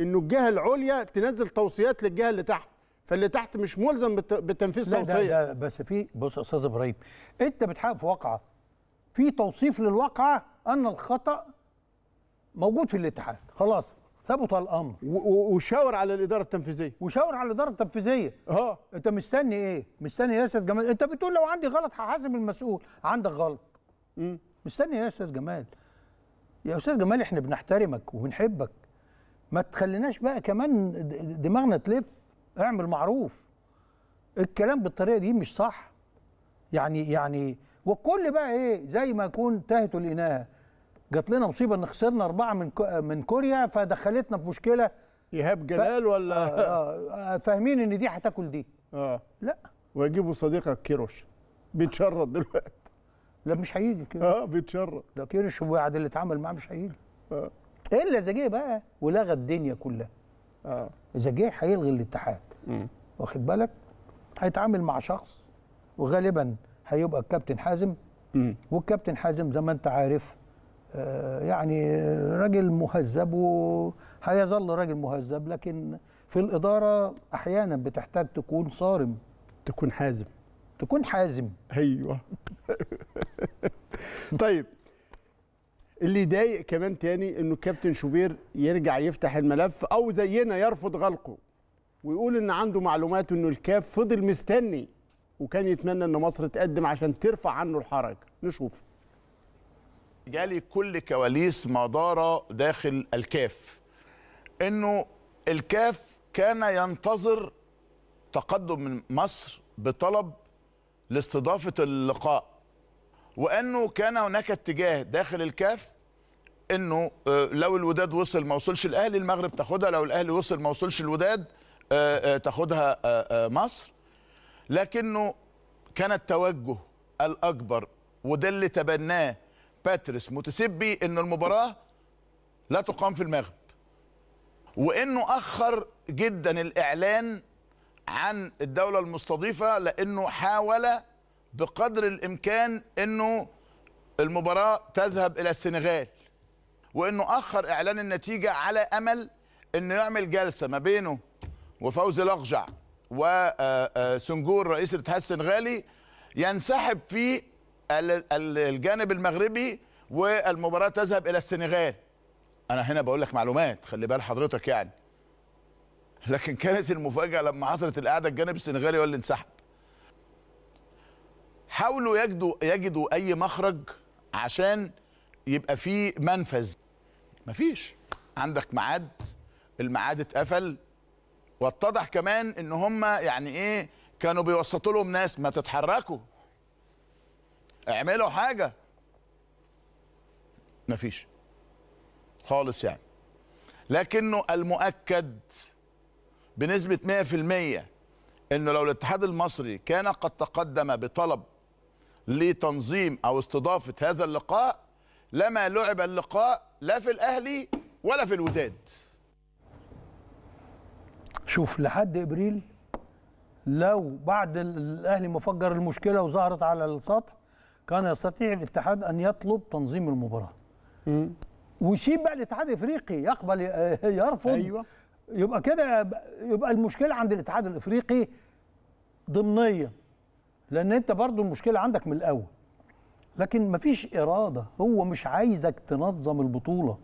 انه الجهه العليا تنزل توصيات للجهه اللي تحت فاللي تحت مش ملزم بتنفيذ لا توصيه لا, لا بس في بص يا استاذ ابراهيم انت بتحقق في واقعه في توصيف للواقعه ان الخطا موجود في الاتحاد خلاص ثبت الامر وشاور على الاداره التنفيذيه وشاور على الاداره التنفيذيه اه انت مستني ايه مستني إيه يا استاذ جمال انت بتقول لو عندي غلط هحاسب المسؤول عندك غلط م. مستني إيه يا استاذ جمال يا استاذ جمال احنا بنحترمك وبنحبك ما تخليناش بقى كمان دماغنا تلف اعمل معروف الكلام بالطريقه دي مش صح يعني يعني والكل بقى ايه زي ما يكون تاهت الاناء جات لنا مصيبه ان خسرنا اربعه من من كوريا فدخلتنا في مشكله ايهاب جلال ف... ولا آه،, آه آه فاهمين ان دي هتاكل دي اه لا ويجيبوا صديقك كيروش بيتشرد دلوقتي لا مش هيجي كيروش اه بيتشرد ده كيروش بعد اللي اتعامل معاه مش هيجي اه الا اذا جه بقى ولغى الدنيا كلها اه اذا جه هيلغي الاتحاد واخد بالك هيتعامل مع شخص وغالبا هيبقى الكابتن حازم والكابتن حازم زي ما انت عارف آه، يعني راجل مهذب وهيظل راجل مهذب لكن في الاداره احيانا بتحتاج تكون صارم تكون حازم تكون حازم ايوه طيب اللي يضايق كمان تاني انه الكابتن شوبير يرجع يفتح الملف او زينا يرفض غلقه ويقول ان عنده معلومات انه الكاف فضل مستني وكان يتمنى ان مصر تقدم عشان ترفع عنه الحرج نشوف جالي كل كواليس مدارة داخل الكاف انه الكاف كان ينتظر تقدم من مصر بطلب لاستضافة اللقاء وانه كان هناك اتجاه داخل الكاف انه آه، لو الوداد وصل ما وصلش الاهلي المغرب تاخدها لو الاهلي وصل ما وصلش الوداد آه، آه، تاخدها مصر لكنه كان التوجه الأكبر وده اللي تبناه باتريس متسبي أن المباراة لا تقام في المغرب وأنه أخر جدا الإعلان عن الدولة المستضيفة لأنه حاول بقدر الإمكان أنه المباراة تذهب إلى السنغال وأنه أخر إعلان النتيجة على أمل أنه يعمل جلسة ما بينه وفوزي الأقجع وسنجور آه، آه، رئيس الاتحاد السنغالي ينسحب في الجانب المغربي والمباراه تذهب الى السنغال انا هنا بقول لك معلومات خلي بال حضرتك يعني لكن كانت المفاجاه لما حصلت القعده الجانب السنغالي هو اللي انسحب حاولوا يجدوا يجدوا اي مخرج عشان يبقى في منفذ مفيش عندك ميعاد الميعاد اتقفل واتضح كمان ان هم يعني ايه كانوا بيوسطوا لهم ناس ما تتحركوا اعملوا حاجه مفيش خالص يعني لكنه المؤكد بنسبه 100% انه لو الاتحاد المصري كان قد تقدم بطلب لتنظيم او استضافه هذا اللقاء لما لعب اللقاء لا في الاهلي ولا في الوداد شوف لحد ابريل لو بعد الاهلي ما فجر المشكله وظهرت على السطح كان يستطيع الاتحاد ان يطلب تنظيم المباراه ويسيب بقى الاتحاد الافريقي يقبل آه، يرفض أيوة. يبقى كده يبقى المشكله عند الاتحاد الافريقي ضمنيا لان انت برضو المشكله عندك من الاول لكن مفيش اراده هو مش عايزك تنظم البطوله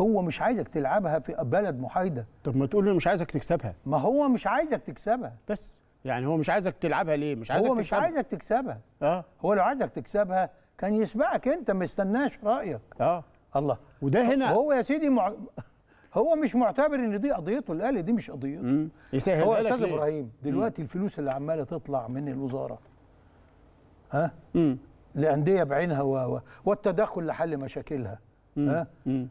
هو مش عايزك تلعبها في بلد محايده طب ما تقول له مش عايزك تكسبها ما هو مش عايزك تكسبها بس يعني هو مش عايزك تلعبها ليه مش عايزك هو مش تكسبها. عايزك تكسبها اه هو لو عايزك تكسبها كان يسبقك انت ما يستناش رايك اه الله وده هنا هو يا سيدي مع... هو مش معتبر ان دي قضيته الاهلي دي مش قضيته يسهل هو استاذ ابراهيم دلوقتي مم. الفلوس اللي عماله تطلع من الوزاره ها امم لانديه بعينها و... والتدخل لحل مشاكلها مم. ها مم.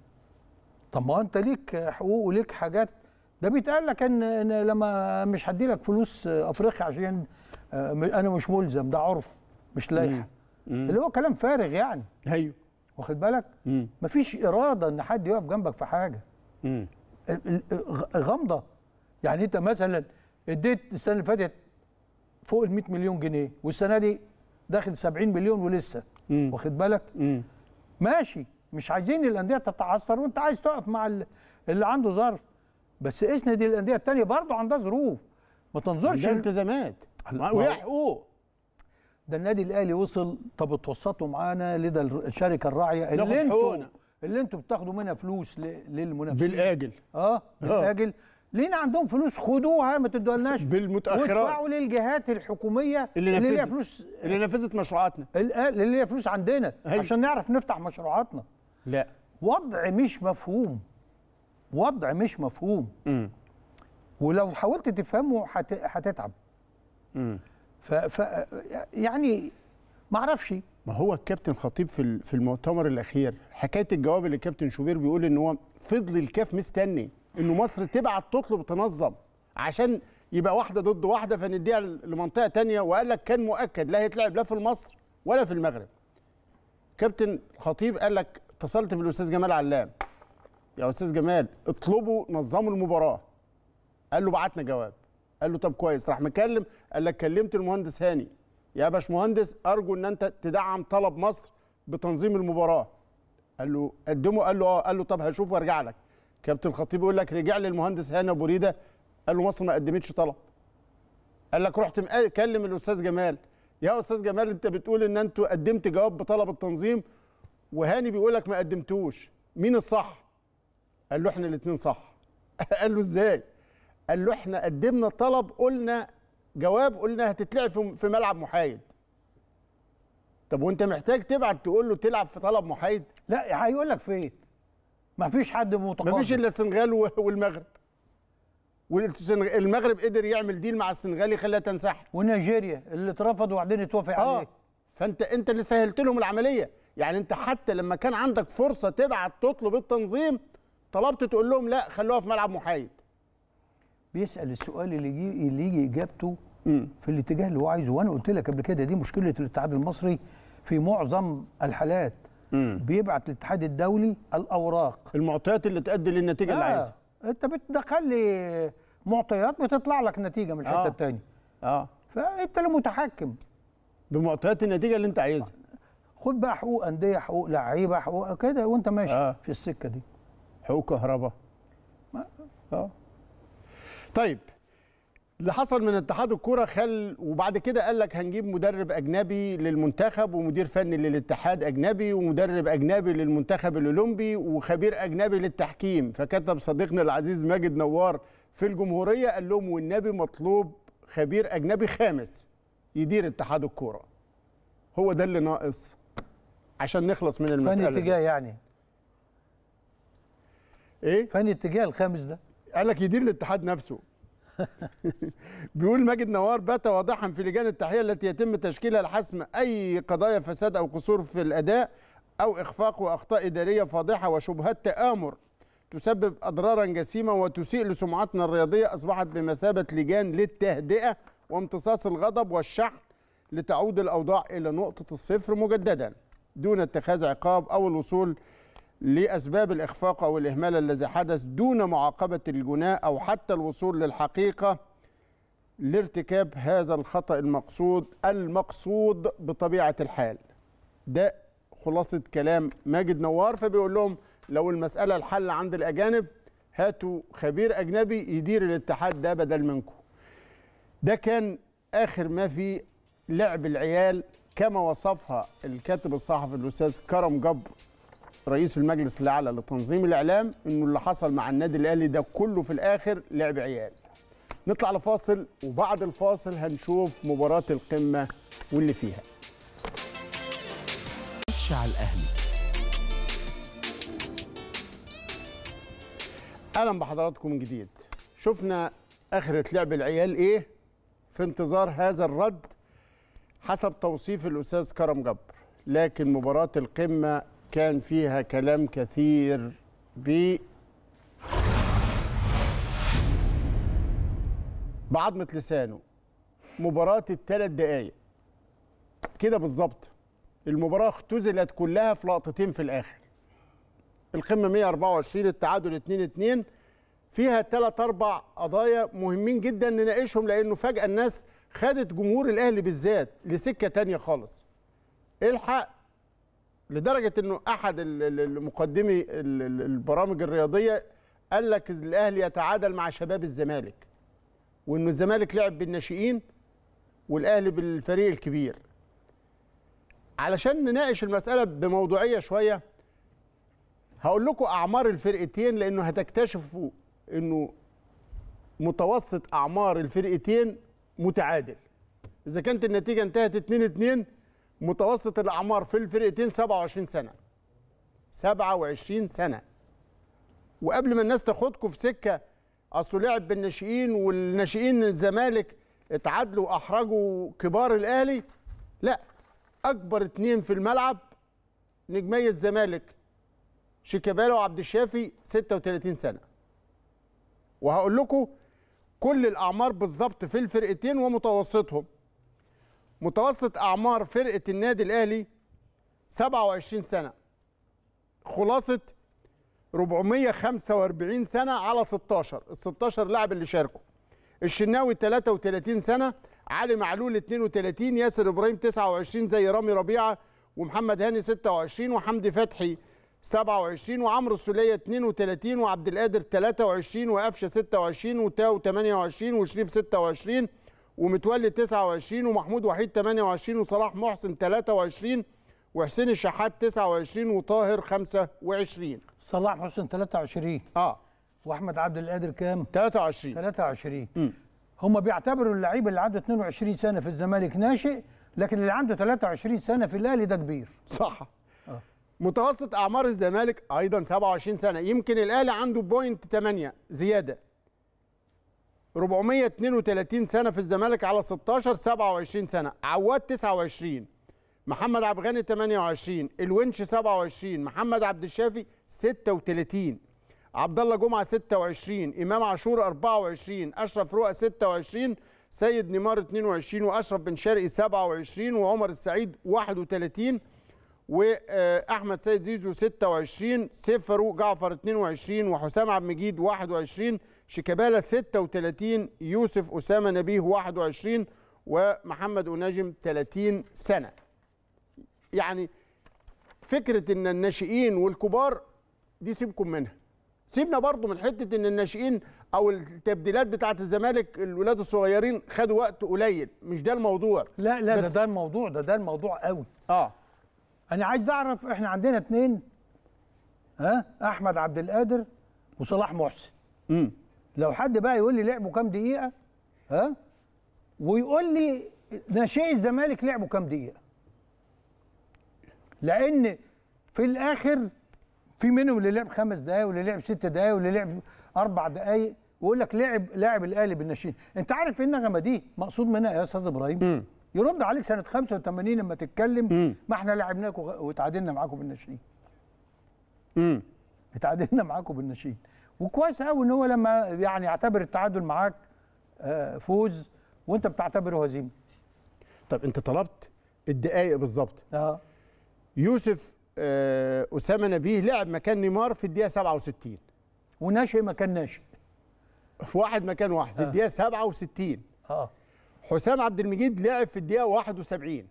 طب ما انت ليك حقوق وليك حاجات ده بيتقال لك ان, إن لما مش هدي لك فلوس افريقيا عشان آه، انا مش ملزم ده عرف مش لائحه اللي هو كلام فارغ يعني ايوه واخد بالك مم. مفيش اراده ان حد يقف جنبك في حاجه غامضه يعني انت مثلا اديت السنه اللي فاتت فوق ال 100 مليون جنيه والسنه دي داخل 70 مليون ولسه مم. واخد بالك مم. ماشي مش عايزين الانديه تتعثر وانت عايز تقف مع اللي عنده ظرف بس اسند الانديه الثانيه برضه عندها ظروف ما تنظرش التزامات وليها حقوق ده النادي الاهلي وصل طب اتوسطوا معانا لدى الشركه الراعيه اللي انتوا اللي انتوا بتاخدوا منها فلوس للمنافسين بالاجل اه, آه. بالاجل لين عندهم فلوس خدوها ما تدولناش بالمتاخرات وادفعوا للجهات الحكوميه اللي, اللي ليها فلوس اللي نفذت مشروعاتنا اللي ليها فلوس عندنا هي. عشان نعرف نفتح مشروعاتنا لا وضع مش مفهوم وضع مش مفهوم م. ولو حاولت تفهمه هتتعب ف... ف يعني ما اعرفش ما هو الكابتن خطيب في في المؤتمر الاخير حكايه الجواب اللي الكابتن شوبير بيقول ان هو فضل الكاف مستني انه مصر تبعت تطلب تنظم عشان يبقى واحده ضد واحده فنديها لمنطقه ثانيه وقال لك كان مؤكد لا هيتلعب لا في مصر ولا في المغرب كابتن خطيب قال لك اتصلت بالاستاذ جمال علام يا استاذ جمال اطلبوا نظموا المباراه قال له بعتنا جواب قال له طب كويس راح مكلم قال لك كلمت المهندس هاني يا باشمهندس ارجو ان انت تدعم طلب مصر بتنظيم المباراه قال له قدمه قال له اه قال له طب هشوف وارجع لك كابتن الخطيب يقول لك رجع لي المهندس هاني ابو ريده قال له مصر ما قدمتش طلب قال لك رحت كلم الاستاذ جمال يا استاذ جمال انت بتقول ان انتوا قدمت جواب بطلب التنظيم وهاني بيقول لك ما قدمتوش مين الصح قال له احنا الاثنين صح قال له ازاي قال له احنا قدمنا طلب قلنا جواب قلنا هتتلعب في ملعب محايد طب وانت محتاج تبعت تقول له تلعب في طلب محايد لا هيقول لك فين ما فيش حد متقاعد ما فيش الا السنغال والمغرب والمغرب قدر يعمل ديل مع السنغال يخليها تنسحب ونيجيريا اللي اترفض وبعدين اتوافق آه. عليه فانت انت اللي سهلت لهم العمليه يعني انت حتى لما كان عندك فرصه تبعت تطلب التنظيم طلبت تقول لهم لا خلوها في ملعب محايد بيسال السؤال اللي يجي اللي يجي اجابته م. في الاتجاه اللي هو عايزه وانا قلت لك قبل كده دي مشكله الاتحاد المصري في معظم الحالات م. بيبعت للاتحاد الدولي الاوراق المعطيات اللي تؤدي للنتيجه آه. اللي عايزها انت بتدخل لي معطيات بتطلع لك نتيجه من الحته آه. الثانيه اه فانت اللي متحكم بمعطيات النتيجه اللي انت عايزها خد بقى حقوق انديه حقوق لعيبه حقوق كده وانت ماشي آه. في السكه دي حقوق كهرباء اه طيب اللي حصل من اتحاد الكوره خل وبعد كده قال لك هنجيب مدرب اجنبي للمنتخب ومدير فني للاتحاد اجنبي ومدرب اجنبي للمنتخب الاولمبي وخبير اجنبي للتحكيم فكتب صديقنا العزيز ماجد نوار في الجمهوريه قال لهم والنبي مطلوب خبير اجنبي خامس يدير اتحاد الكوره هو ده اللي ناقص عشان نخلص من المساله فني اتجاه يعني ايه فني اتجاه الخامس ده قال لك يدير الاتحاد نفسه بيقول ماجد نوار بات واضحا في لجان التحيه التي يتم تشكيلها لحسم اي قضايا فساد او قصور في الاداء او اخفاق واخطاء اداريه فاضحه وشبهات تامر تسبب اضرارا جسيمه وتسيء لسمعتنا الرياضيه اصبحت بمثابه لجان للتهدئه وامتصاص الغضب والشحن لتعود الاوضاع الى نقطه الصفر مجددا دون اتخاذ عقاب أو الوصول لأسباب الإخفاق أو الإهمال الذي حدث دون معاقبة الجناة أو حتى الوصول للحقيقة لارتكاب هذا الخطأ المقصود المقصود بطبيعة الحال ده خلاصة كلام ماجد نوار فبيقول لهم لو المسألة الحل عند الأجانب هاتوا خبير أجنبي يدير الاتحاد ده بدل منكم ده كان آخر ما في لعب العيال كما وصفها الكاتب الصحفي الاستاذ كرم جبر رئيس المجلس الاعلى لتنظيم الاعلام انه اللي حصل مع النادي الاهلي ده كله في الاخر لعب عيال نطلع لفاصل وبعد الفاصل هنشوف مباراه القمه واللي فيها على الاهلي اهلا بحضراتكم من جديد شفنا اخره لعب العيال ايه في انتظار هذا الرد حسب توصيف الأستاذ كرم جبر لكن مباراة القمة كان فيها كلام كثير ب بعضمة لسانه مباراة الثلاث دقايق كده بالظبط المباراة اختزلت كلها في لقطتين في الآخر القمة 124 التعادل 2-2 فيها ثلاث أربع قضايا مهمين جدا نناقشهم لأنه فجأة الناس خدت جمهور الاهلي بالذات لسكه تانية خالص الحق لدرجه انه احد مقدمي البرامج الرياضيه قال لك الاهلي يتعادل مع شباب الزمالك وانه الزمالك لعب بالناشئين والاهلي بالفريق الكبير علشان نناقش المساله بموضوعيه شويه هقول لكم اعمار الفرقتين لانه هتكتشفوا انه متوسط اعمار الفرقتين متعادل اذا كانت النتيجه انتهت 2 2 متوسط الاعمار في الفرقتين 27 سنه 27 سنه وقبل ما الناس تاخدكم في سكه اصله لعب بالناشئين والناشئين الزمالك اتعادلوا واحرجوا كبار الاهلي لا اكبر اتنين في الملعب نجمي الزمالك شيكابالا وعبد الشافي 36 سنه وهقول لكم كل الاعمار بالظبط في الفرقتين ومتوسطهم متوسط اعمار فرقه النادي الاهلي 27 سنه خلاصه 445 سنه على 16 ال 16 لاعب اللي شاركوا الشناوي 33 سنه علي معلول 32 ياسر ابراهيم 29 زي رامي ربيعه ومحمد هاني 26 وحمدي فتحي 27 وعمرو السوليه 32 وعبد القادر 23 وقفشه 26 وتاو 28 وشريف 26 ومتولي 29 ومحمود وحيد 28 وصلاح محسن 23 وحسين الشحات 29 وطاهر 25 صلاح محسن 23 اه واحمد عبد القادر كام 23 23 هم بيعتبروا اللعيب اللي عنده 22 سنه في الزمالك ناشئ لكن اللي عنده 23 سنه في الاهلي ده كبير صح متوسط اعمار الزمالك ايضا 27 سنه يمكن الاهلي عنده بوينت 8 زياده 432 سنه في الزمالك على 16 27 سنه عواد 29 محمد عبد الغني 28 الونش 27 محمد عبد الشافي 36 عبد الله جمعه 26 امام عاشور 24 اشرف رؤى 26 سيد نيمار 22 واشرف بن شرقي 27 وعمر السعيد 31 واحمد سيد زيزو 26 صفر وجعفر 22 وحسام عبد المجيد 21 شيكابالا 36 يوسف اسامه نبيه 21 ومحمد أناجم 30 سنه يعني فكره ان الناشئين والكبار دي سيبكم منها سيبنا برضو من حته ان الناشئين او التبديلات بتاعه الزمالك الولاد الصغيرين خدوا وقت قليل مش ده الموضوع لا لا ده ده الموضوع ده ده الموضوع قوي اه انا عايز اعرف احنا عندنا اثنين ها احمد عبد القادر وصلاح محسن امم لو حد بقى يقول لي لعبوا كام دقيقه ها ويقول لي ناشئ الزمالك لعبوا كام دقيقه لان في الاخر في منهم اللي لعب خمس دقائق واللي لعب ست دقائق واللي لعب اربع دقائق ويقول لك لعب لاعب الاهلي بالناشئين انت عارف ايه النغمه دي مقصود منها إيه يا استاذ ابراهيم يرد عليك سنه 85 لما تتكلم مم. ما احنا لعبناكم وتعادلنا معاكم بالناشئين امم اتعادلنا معاكم بالناشئين وكويس قوي ان هو لما يعني يعتبر التعادل معاك آه، فوز وانت بتعتبره هزيمه طب انت طلبت الدقائق بالظبط اه يوسف آه اسامه نبيه لعب مكان نيمار في الدقيقه 67 وناشئ مكان ناشئ واحد مكان واحد في أه. الدقيقه 67 اه حسام عبد المجيد لعب في الدقيقه 71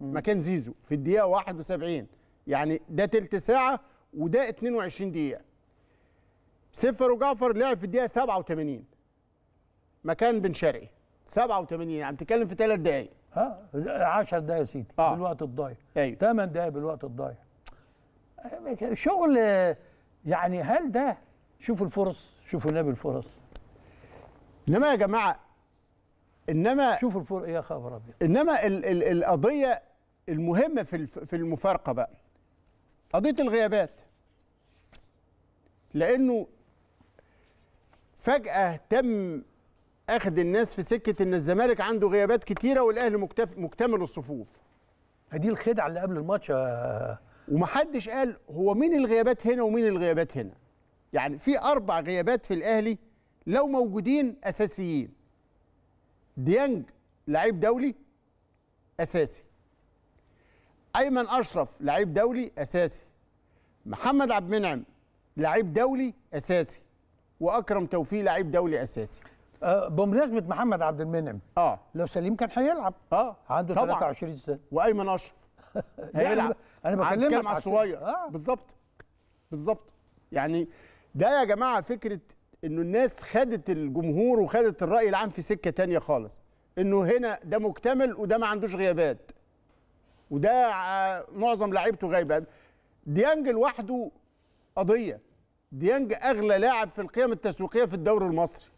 مكان زيزو في الدقيقه 71 يعني ده تلت ساعه وده 22 دقيقه سفر وجعفر لعب في الدقيقه 87 مكان بن شرقي 87 يعني بتتكلم في ثلاث دقائق ها آه، 10 دقائق يا سيدي آه. بالوقت الضايع أيوه. 8 دقائق بالوقت الضايع شغل يعني هل ده شوفوا الفرص شوفوا نبي الفرص انما يا جماعه انما شوف الفرق يا خبر ابيض انما الـ الـ القضيه المهمه في في المفارقه بقى قضيه الغيابات لانه فجاه تم اخذ الناس في سكه ان الزمالك عنده غيابات كتيره والاهلي مكتمل الصفوف دي الخدعه اللي قبل الماتش آه. ومحدش قال هو مين الغيابات هنا ومين الغيابات هنا يعني في اربع غيابات في الاهلي لو موجودين اساسيين ديانج لعيب دولي اساسي ايمن اشرف لعيب دولي اساسي محمد عبد المنعم لعيب دولي اساسي واكرم توفيق لعيب دولي اساسي أه، بمناسبه محمد عبد المنعم اه لو سليم كان هيلعب اه عنده طبعًا. 23 سنه وايمن اشرف هيلعب يعني انا بكلمك على الصغير آه. بالظبط بالظبط يعني ده يا جماعه فكره انه الناس خدت الجمهور وخدت الراي العام في سكه تانية خالص انه هنا ده مكتمل وده ما عندوش غيابات وده معظم لعيبته غايبه ديانج لوحده قضيه ديانج اغلى لاعب في القيم التسويقيه في الدوري المصري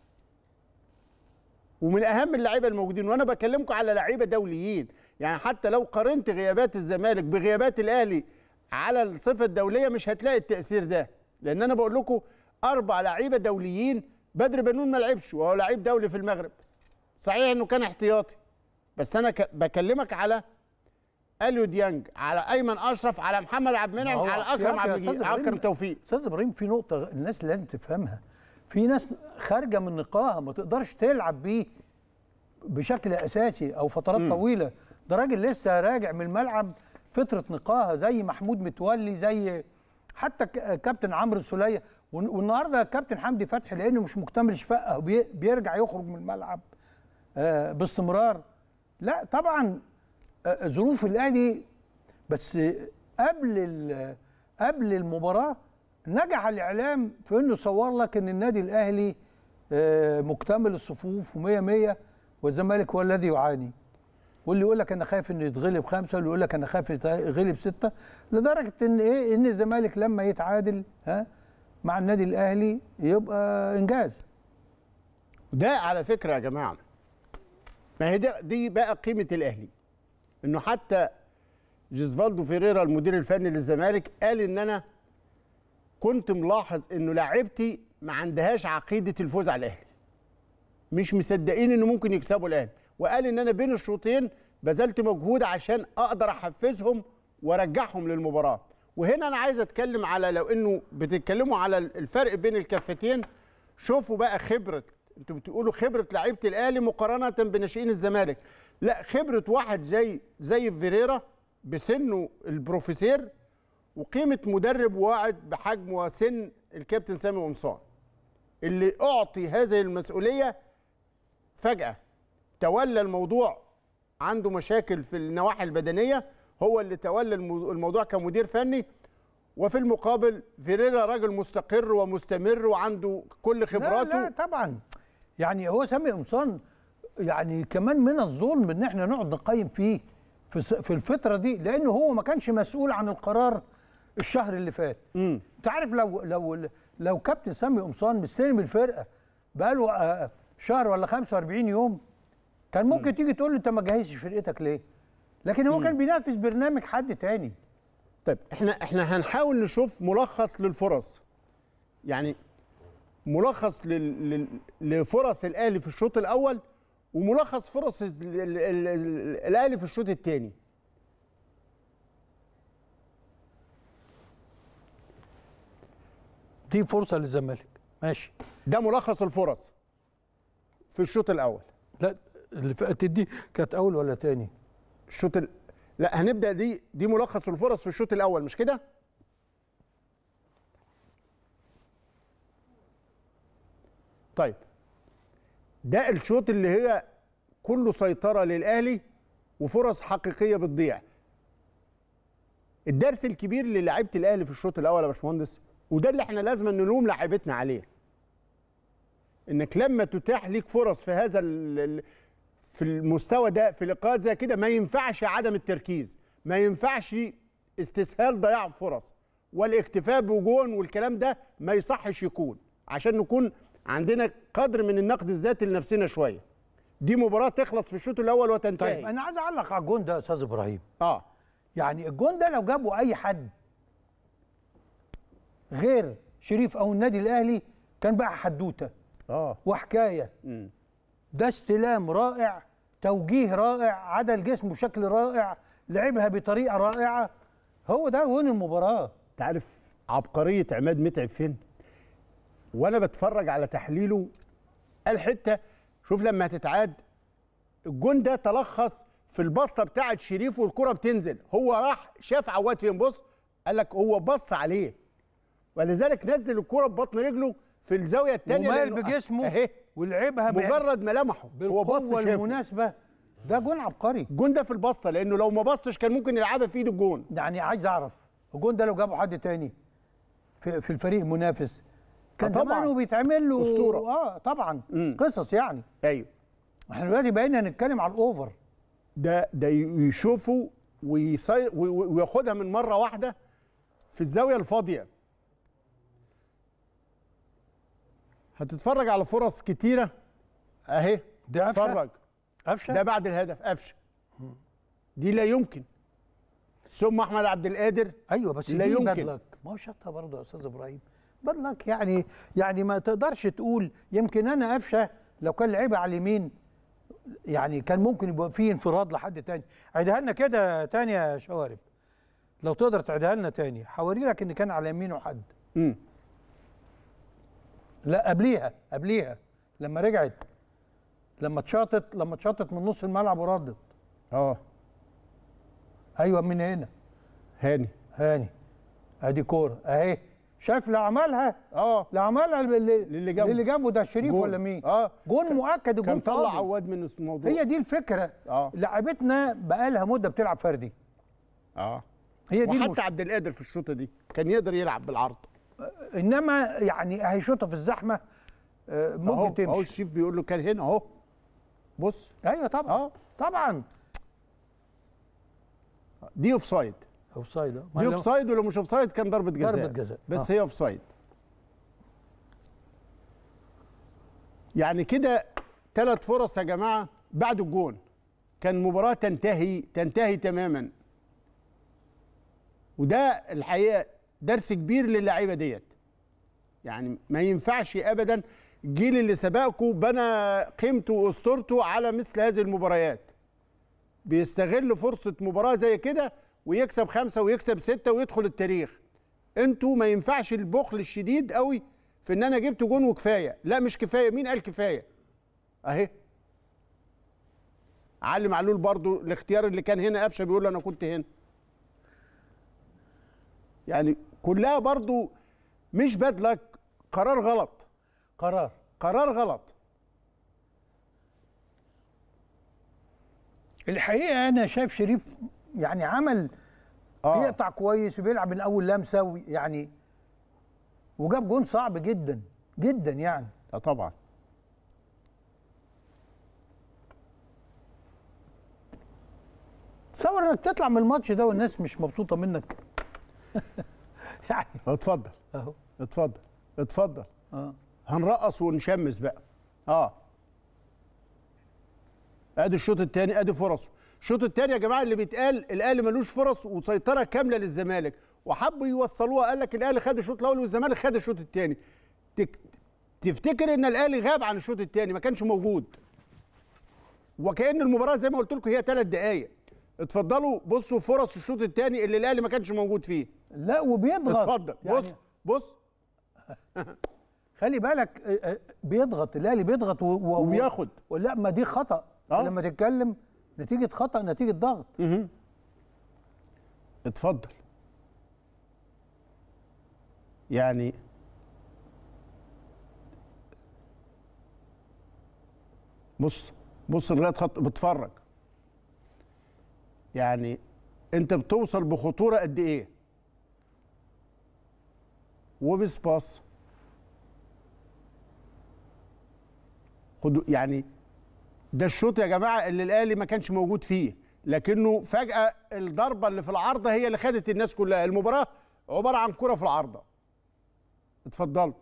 ومن اهم اللعيبه الموجودين وانا بكلمكم على لعيبه دوليين يعني حتى لو قارنت غيابات الزمالك بغيابات الاهلي على الصفه الدوليه مش هتلاقي التاثير ده لان انا بقول لكم اربع لعيبه دوليين بدر بنون ما لعبش وهو لعيب دولي في المغرب صحيح انه كان احتياطي بس انا ك... بكلمك على اليو ديانج على ايمن اشرف على محمد عبد المنعم على اكرم عبد المجيد على اكرم توفيق استاذ ابراهيم في نقطه الناس لازم تفهمها في ناس خارجه من نقاها ما تقدرش تلعب بيه بشكل اساسي او فترات م. طويله ده راجل لسه راجع من الملعب فتره نقاها زي محمود متولي زي حتى كابتن عمرو السليه والنهارده كابتن حمدي فتحي لانه مش مكتمل شفاء بيرجع يخرج من الملعب آه، باستمرار لا طبعا آه، ظروف الاهلي بس قبل قبل المباراه نجح الاعلام في انه صور لك ان النادي الاهلي آه، مكتمل الصفوف و100 100 والزمالك هو الذي يعاني واللي يقول لك انا خايف انه يتغلب خمسه واللي يقول لك انا خايف يتغلب سته لدرجه ان ايه ان الزمالك لما يتعادل ها مع النادي الاهلي يبقى انجاز ده على فكره يا جماعه ما هي دي بقى قيمه الاهلي انه حتى جيزفالدو فيريرا المدير الفني للزمالك قال ان انا كنت ملاحظ انه لاعبتي ما عندهاش عقيده الفوز على الاهلي مش مصدقين انه ممكن يكسبوا الاهلي وقال ان انا بين الشوطين بذلت مجهود عشان اقدر احفزهم وارجعهم للمباراه وهنا انا عايز اتكلم على لو انه بتتكلموا على الفرق بين الكفتين شوفوا بقى خبره انتوا بتقولوا خبره لعيبه الاهلي مقارنه بناشئين الزمالك لا خبره واحد زي زي فيريرا بسنه البروفيسير وقيمه مدرب واعد بحجم وسن الكابتن سامي قمصان اللي اعطي هذه المسؤوليه فجاه تولى الموضوع عنده مشاكل في النواحي البدنيه هو اللي تولى الموضوع كمدير فني وفي المقابل فيريرا راجل مستقر ومستمر وعنده كل خبراته لا, لا طبعا يعني هو سامي قمصان يعني كمان من الظلم ان احنا نقعد نقيم فيه في في الفتره دي لانه هو ما كانش مسؤول عن القرار الشهر اللي فات انت عارف لو لو لو كابتن سامي قمصان مستلم الفرقه بقاله آه، شهر ولا 45 يوم كان ممكن تيجي تقول له انت ما جهزتش فرقتك ليه؟ لكن هو م. كان بينافس برنامج حد تاني طيب احنا احنا هنحاول نشوف ملخص للفرص يعني ملخص لل... لل... لفرص الاهلي في الشوط الاول وملخص فرص الاهلي في الشوط الثاني دي فرصه للزمالك ماشي ده ملخص الفرص في الشوط الاول لا اللي فاتت دي كانت اول ولا ثاني الشوط ال... لا هنبدا دي دي ملخص الفرص في الشوط الاول مش كده طيب ده الشوط اللي هي كله سيطره للاهلي وفرص حقيقيه بتضيع الدرس الكبير للاعيبه الاهلي في الشوط الاول يا باشمهندس وده اللي احنا لازم نلوم لاعيبتنا عليه انك لما تتاح ليك فرص في هذا في المستوى ده في لقاءات زي كده ما ينفعش عدم التركيز ما ينفعش استسهال ضياع فرص والاكتفاء بجون والكلام ده ما يصحش يكون عشان نكون عندنا قدر من النقد الذاتي لنفسنا شويه دي مباراه تخلص في الشوط الاول وتنتهي طيب انا عايز اعلق على الجون ده يا استاذ ابراهيم اه يعني الجون ده لو جابه اي حد غير شريف او النادي الاهلي كان بقى حدوته اه وحكايه م. ده استلام رائع توجيه رائع عدل جسمه بشكل رائع لعبها بطريقه رائعه هو ده جون المباراه تعرف عبقريه عماد متعب فين وانا بتفرج على تحليله قال حته شوف لما هتتعاد الجون ده تلخص في البصه بتاعه شريف والكره بتنزل هو راح شاف عواد فين بص قال لك هو بص عليه ولذلك نزل الكره ببطن رجله في الزاويه الثانيه ومال بجسمه اهي ولعبها مجرد ما لمحه هو بص شافه المناسبه ده جون عبقري الجون ده في البصه لانه لو ما بصش كان ممكن يلعبها في ايد الجون يعني عايز اعرف الجون ده لو جابه حد تاني في, في الفريق المنافس كان زمانه بيتعمل له اسطوره اه طبعا مم. قصص يعني ايوه احنا دلوقتي بقينا نتكلم على الاوفر ده ده يشوفه وياخدها من مره واحده في الزاويه الفاضيه هتتفرج على فرص كتيره اهي دي قفشه اتفرج قفشه ده بعد الهدف قفشه دي لا يمكن ثم احمد عبد القادر ايوه بس لا يمكن بدلك ما هو شطها برضه يا استاذ ابراهيم بدلك يعني يعني ما تقدرش تقول يمكن انا قفشه لو كان لعيبه على اليمين يعني كان ممكن يبقى في انفراد لحد تاني عيدها لنا كده تاني يا شوارب لو تقدر تعيدها لنا تاني حوري لك ان كان على يمينه حد امم لا قبليها قبليها لما رجعت لما اتشاطت لما اتشاطت من نص الملعب وردت اه ايوه من هنا هاني هاني ادي كوره اهي شايف لو عملها اه لو عملها للي جنبه للي جنبه ده شريف جول. ولا مين؟ اه جون مؤكد وجون كان طلع عواد من الموضوع هي دي الفكره اه لعبتنا بقى لها مده بتلعب فردي اه هي دي وحتى عبد القادر في الشوطه دي كان يقدر يلعب بالعرض انما يعني هيشوطها في الزحمه آه، ممكن تمشي اهو الشيف بيقول له كان هنا اهو بص ايوه طبعا اه طبعا دي اوف سايد اوف سايد اه دي اوف سايد ولو مش اوف سايد كان ضربه جزاء ضربه جزاء بس آه. هي اوف سايد يعني كده ثلاث فرص يا جماعه بعد الجون كان مباراه تنتهي تنتهي تماما وده الحقيقه درس كبير للعيبه ديت يعني ما ينفعش ابدا الجيل اللي سبقكم بنى قيمته واسطورته على مثل هذه المباريات بيستغل فرصه مباراه زي كده ويكسب خمسه ويكسب سته ويدخل التاريخ انتوا ما ينفعش البخل الشديد قوي في ان انا جبت جون وكفايه لا مش كفايه مين قال كفايه اهي علي معلول برضو الاختيار اللي كان هنا قفشه بيقول انا كنت هنا يعني كلها برضو مش بدلك قرار غلط قرار قرار غلط الحقيقه انا شايف شريف يعني عمل آه. بيقطع كويس وبيلعب من اول لمسه يعني وجاب جون صعب جدا جدا يعني اه طبعا تصور انك تطلع من الماتش ده والناس مش مبسوطه منك يعني اتفضل اهو اتفضل اتفضل اه هنرقص ونشمس بقى اه ادي الشوط الثاني ادي فرصه الشوط الثاني يا جماعه اللي بيتقال الاهلي ملوش فرص وسيطره كامله للزمالك وحبوا يوصلوها قال لك الاهلي خد الشوط الاول والزمالك خد الشوط الثاني تك... تفتكر ان الاهلي غاب عن الشوط الثاني ما كانش موجود وكان المباراه زي ما قلت لكم هي ثلاث دقائق اتفضلوا بصوا فرص الشوط الثاني اللي الاهلي ما كانش موجود فيه لا وبيضغط اتفضل يعني بص بص خلي بالك آه، آه، بيضغط الاهلي بيضغط وبياخد لا ما دي خطا أه؟ لما تتكلم نتيجه خطا نتيجه ضغط اتفضل يعني بص بص لغايه خط بتفرج يعني انت بتوصل بخطوره قد ايه وبس باص خدوا يعني ده الشوط يا جماعه اللي الاهلي ما كانش موجود فيه لكنه فجاه الضربه اللي في العارضه هي اللي خدت الناس كلها المباراه عباره عن كره في العارضه اتفضلوا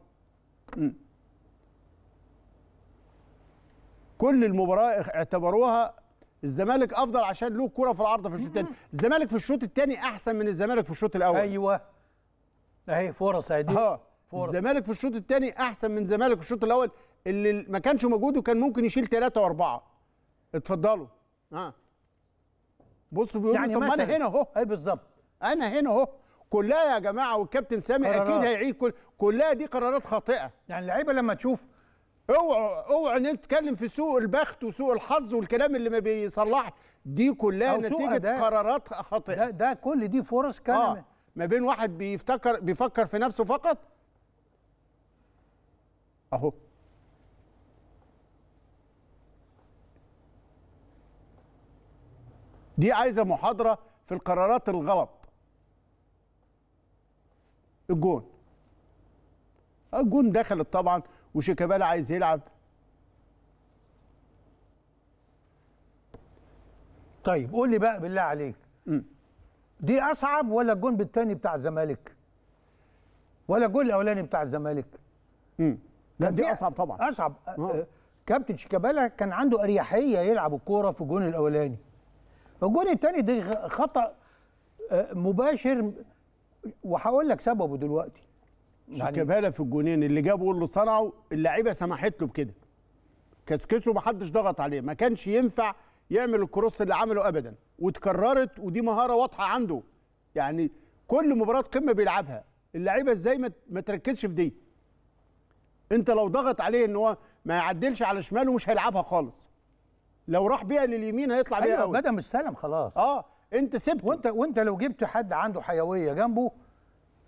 كل المباراه اعتبروها الزمالك افضل عشان له كره في العارضه في الشوط الثاني الزمالك في الشوط الثاني احسن من الزمالك في الشوط الاول ايوه اهي فرص اهي دي اه الزمالك في الشوط الثاني احسن من زمالك في الشوط الاول اللي ما كانش موجود وكان ممكن يشيل ثلاثه واربعه اتفضلوا ها بصوا بيقولوا يعني طب ما انا هنا اهو اي بالظبط انا هنا اهو كلها يا جماعه والكابتن سامي قرارات. اكيد هيعيد كل كلها دي قرارات خاطئه يعني اللعيبه لما تشوف اوعوا اوعوا نتكلم في سوء البخت وسوء الحظ والكلام اللي ما بيصلحش دي كلها نتيجه ده قرارات خاطئه ده, ده كل دي فرص كان آه ما بين واحد بيفتكر بيفكر في نفسه فقط اهو دي عايزه محاضره في القرارات الغلط الجون الجون دخلت طبعا وشيكابالا عايز يلعب طيب قول لي بقى بالله عليك م. دي اصعب ولا الجون بالتاني بتاع الزمالك ولا الجون الاولاني بتاع الزمالك امم لا دي اصعب طبعا اصعب آه. كابتن شيكابالا كان عنده اريحيه يلعب الكوره في الجون الاولاني الجون الثاني ده خطا مباشر وهقول لك سببه دلوقتي يعني شيكابالا في الجونين اللي جابه واللي صنعه اللعيبه سمحت له بكده كسكسه ما حدش ضغط عليه ما كانش ينفع يعمل الكروس اللي عمله ابدا وتكررت ودي مهاره واضحه عنده يعني كل مباراه قمه بيلعبها اللعيبه ازاي ما تركزش في دي انت لو ضغط عليه ان هو ما يعدلش على شماله مش هيلعبها خالص لو راح بيها لليمين هيطلع أيوة بيها قوي بدا مستلم خلاص اه انت سبته وانت وانت لو جبت حد عنده حيويه جنبه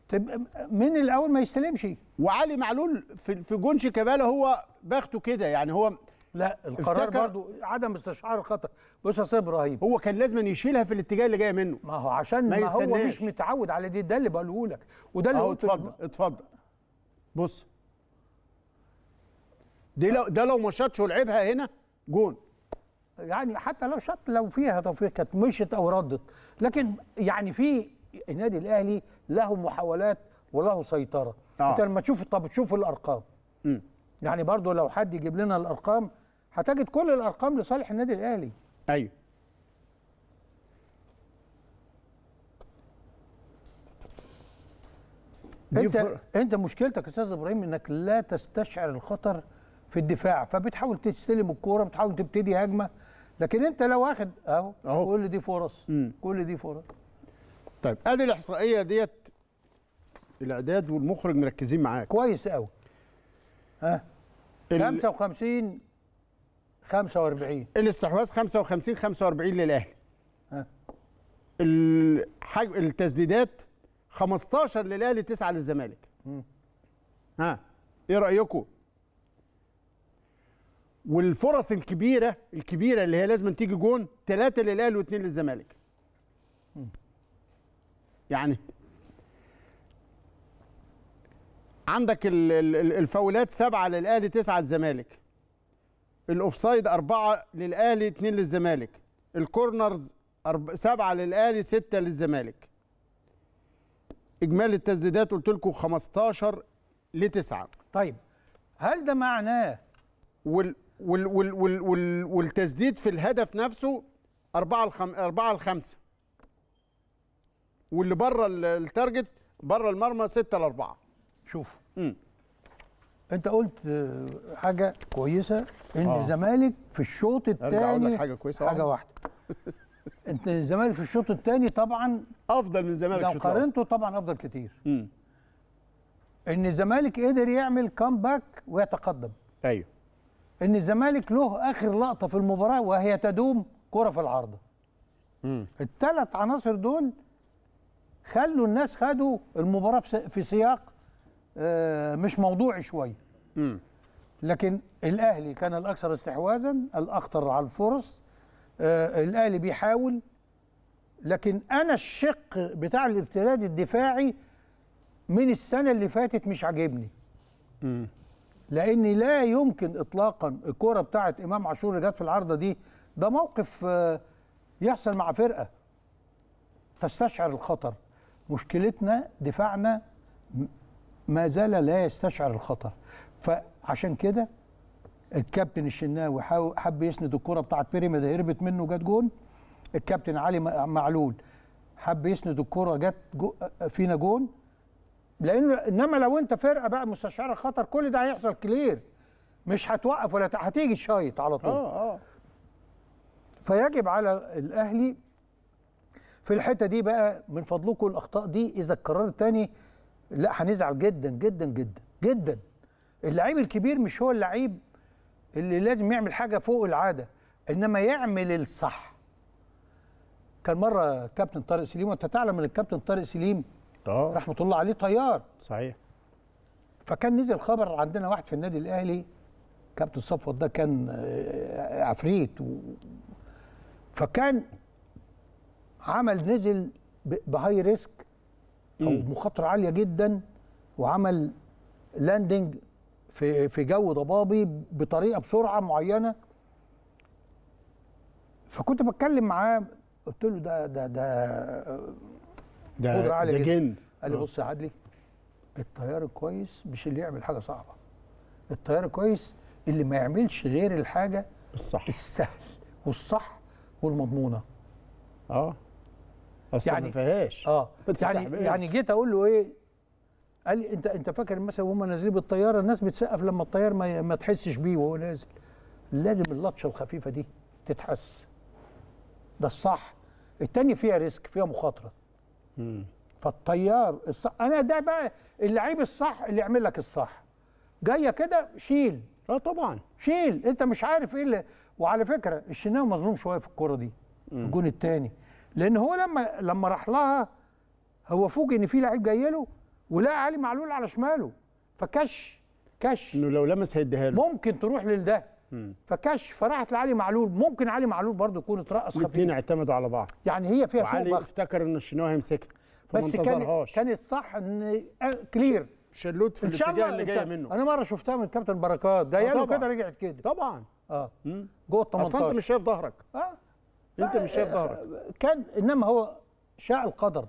تبقى طيب، من الاول ما يستلمش وعلي معلول في في جون شيكابالا هو باخته كده يعني هو لا القرار برضو عدم استشعار الخطر بص يا سيد ابراهيم هو كان لازم يشيلها في الاتجاه اللي جاي منه ما هو عشان ما, ما هو مش متعود على دي ده اللي بقوله لك وده اللي قلته اتفضل اتفضل بص دي لو ده لو ما شاطش ولعبها هنا جون يعني حتى لو شاط لو فيها توفيق كانت مشت او ردت لكن يعني في النادي الاهلي له محاولات وله سيطره آه. انت لما تشوف طب تشوف الارقام م. يعني برضو لو حد يجيب لنا الارقام هتجد كل الارقام لصالح النادي الاهلي ايوه انت انت مشكلتك يا استاذ ابراهيم انك لا تستشعر الخطر في الدفاع فبتحاول تستلم الكوره بتحاول تبتدي هجمه لكن انت لو واخد اهو كل دي فرص كل دي فرص طيب ادي الاحصائيه ديت الاعداد والمخرج مركزين معاك كويس قوي ها 55 45 الاستحواذ 55 45 للاهلي ها الحج... التسديدات 15 للاهلي 9 للزمالك ها ايه رايكم والفرص الكبيره الكبيره اللي هي لازم تيجي جون 3 للاهلي و2 للزمالك يعني عندك الفاولات سبعة للأهلي تسعة للزمالك الأوفسايد أربعة للأهلي اتنين للزمالك الكورنرز سبعة للأهلي ستة للزمالك إجمالي التسديدات قلت لكم 15 لتسعة طيب هل ده معناه وال وال وال وال وال والتسديد في الهدف نفسه أربعة, 4 ل 5 واللي بره التارجت بره المرمى 6 ل 4 شوف مم. انت قلت حاجه كويسه ان الزمالك آه. في الشوط الثاني حاجه كويسه حاجه آه. واحده انت الزمالك في الشوط الثاني طبعا افضل من الزمالك لو قارنته طبعا افضل كتير مم. ان الزمالك قدر يعمل كامباك ويتقدم ايوه ان الزمالك له اخر لقطه في المباراه وهي تدوم كره في العارضه الثلاث عناصر دول خلوا الناس خدوا المباراه في سياق آه، مش موضوعي شويه لكن الاهلي كان الاكثر استحواذا الاخطر على الفرص آه، الاهلي بيحاول لكن انا الشق بتاع الارتداد الدفاعي من السنه اللي فاتت مش عاجبني لان لا يمكن اطلاقا الكوره بتاعه امام عاشور اللي جت في العارضه دي ده موقف آه، يحصل مع فرقه تستشعر الخطر مشكلتنا دفاعنا ما زال لا يستشعر الخطر فعشان كده الكابتن الشناوي حب يسند الكره بتاعت بيراميد هربت منه جت جون الكابتن علي معلول حب يسند الكره جت جو فينا جون لان انما لو انت فرقه بقى مستشعر الخطر كل ده هيحصل كلير مش هتوقف ولا هتيجي الشايط على طول اه اه فيجب على الاهلي في الحته دي بقى من فضلكم الاخطاء دي اذا اتكررت تاني لا هنزعل جدا جدا جدا جدا اللعيب الكبير مش هو اللعيب اللي لازم يعمل حاجه فوق العاده انما يعمل الصح كان مره كابتن طارق سليم وانت تعلم ان الكابتن طارق سليم اه رحمه الله عليه طيار صحيح فكان نزل خبر عندنا واحد في النادي الاهلي كابتن صفوت ده كان آه، عفريت و... فكان عمل نزل بهاي ريسك او مخاطره عاليه جدا وعمل لاندنج في في جو ضبابي بطريقه بسرعه معينه فكنت بتكلم معاه قلت له ده ده ده ده قدره عاليه ده جن قال لي آه. بص يا عدلي الطيار الكويس مش اللي يعمل حاجه صعبه الطيار الكويس اللي ما يعملش غير الحاجه الصح السهل والصح والمضمونه اه اصل يعني ما فيهاش اه يعني يعني جيت اقول له ايه قال لي انت انت فاكر مثلا وهم نازلين بالطياره الناس بتسقف لما الطيار ما, ما تحسش بيه وهو نازل لازم اللطشه الخفيفه دي تتحس ده الصح التاني فيها ريسك فيها مخاطره امم فالطيار الصح انا ده بقى اللعيب الصح اللي يعمل لك الصح جايه كده شيل اه طبعا شيل انت مش عارف ايه اللي وعلى فكره الشناوي مظلوم شويه في الكوره دي الجون الثاني لان هو لما لما راح لها هو فوجئ ان في لعيب جاي له ولقى علي معلول على شماله فكش كش انه لو لمس هيديها له ممكن تروح لده فكش فراحت لعلي معلول ممكن علي معلول برضه يكون اترقص خفيف الاثنين اعتمدوا على بعض يعني هي فيها وعلي فوق افتكر ان الشناوي هيمسكها بس كان كان الصح ان كلير آه، شلوت في الاتجاه اللي جايه منه انا مره شفتها من كابتن بركات ده آه كده رجعت كده طبعا اه جوه ال 18 اصل انت مش شايف ظهرك اه انت مش شايف ظهرك آه، كان انما هو شاء القدر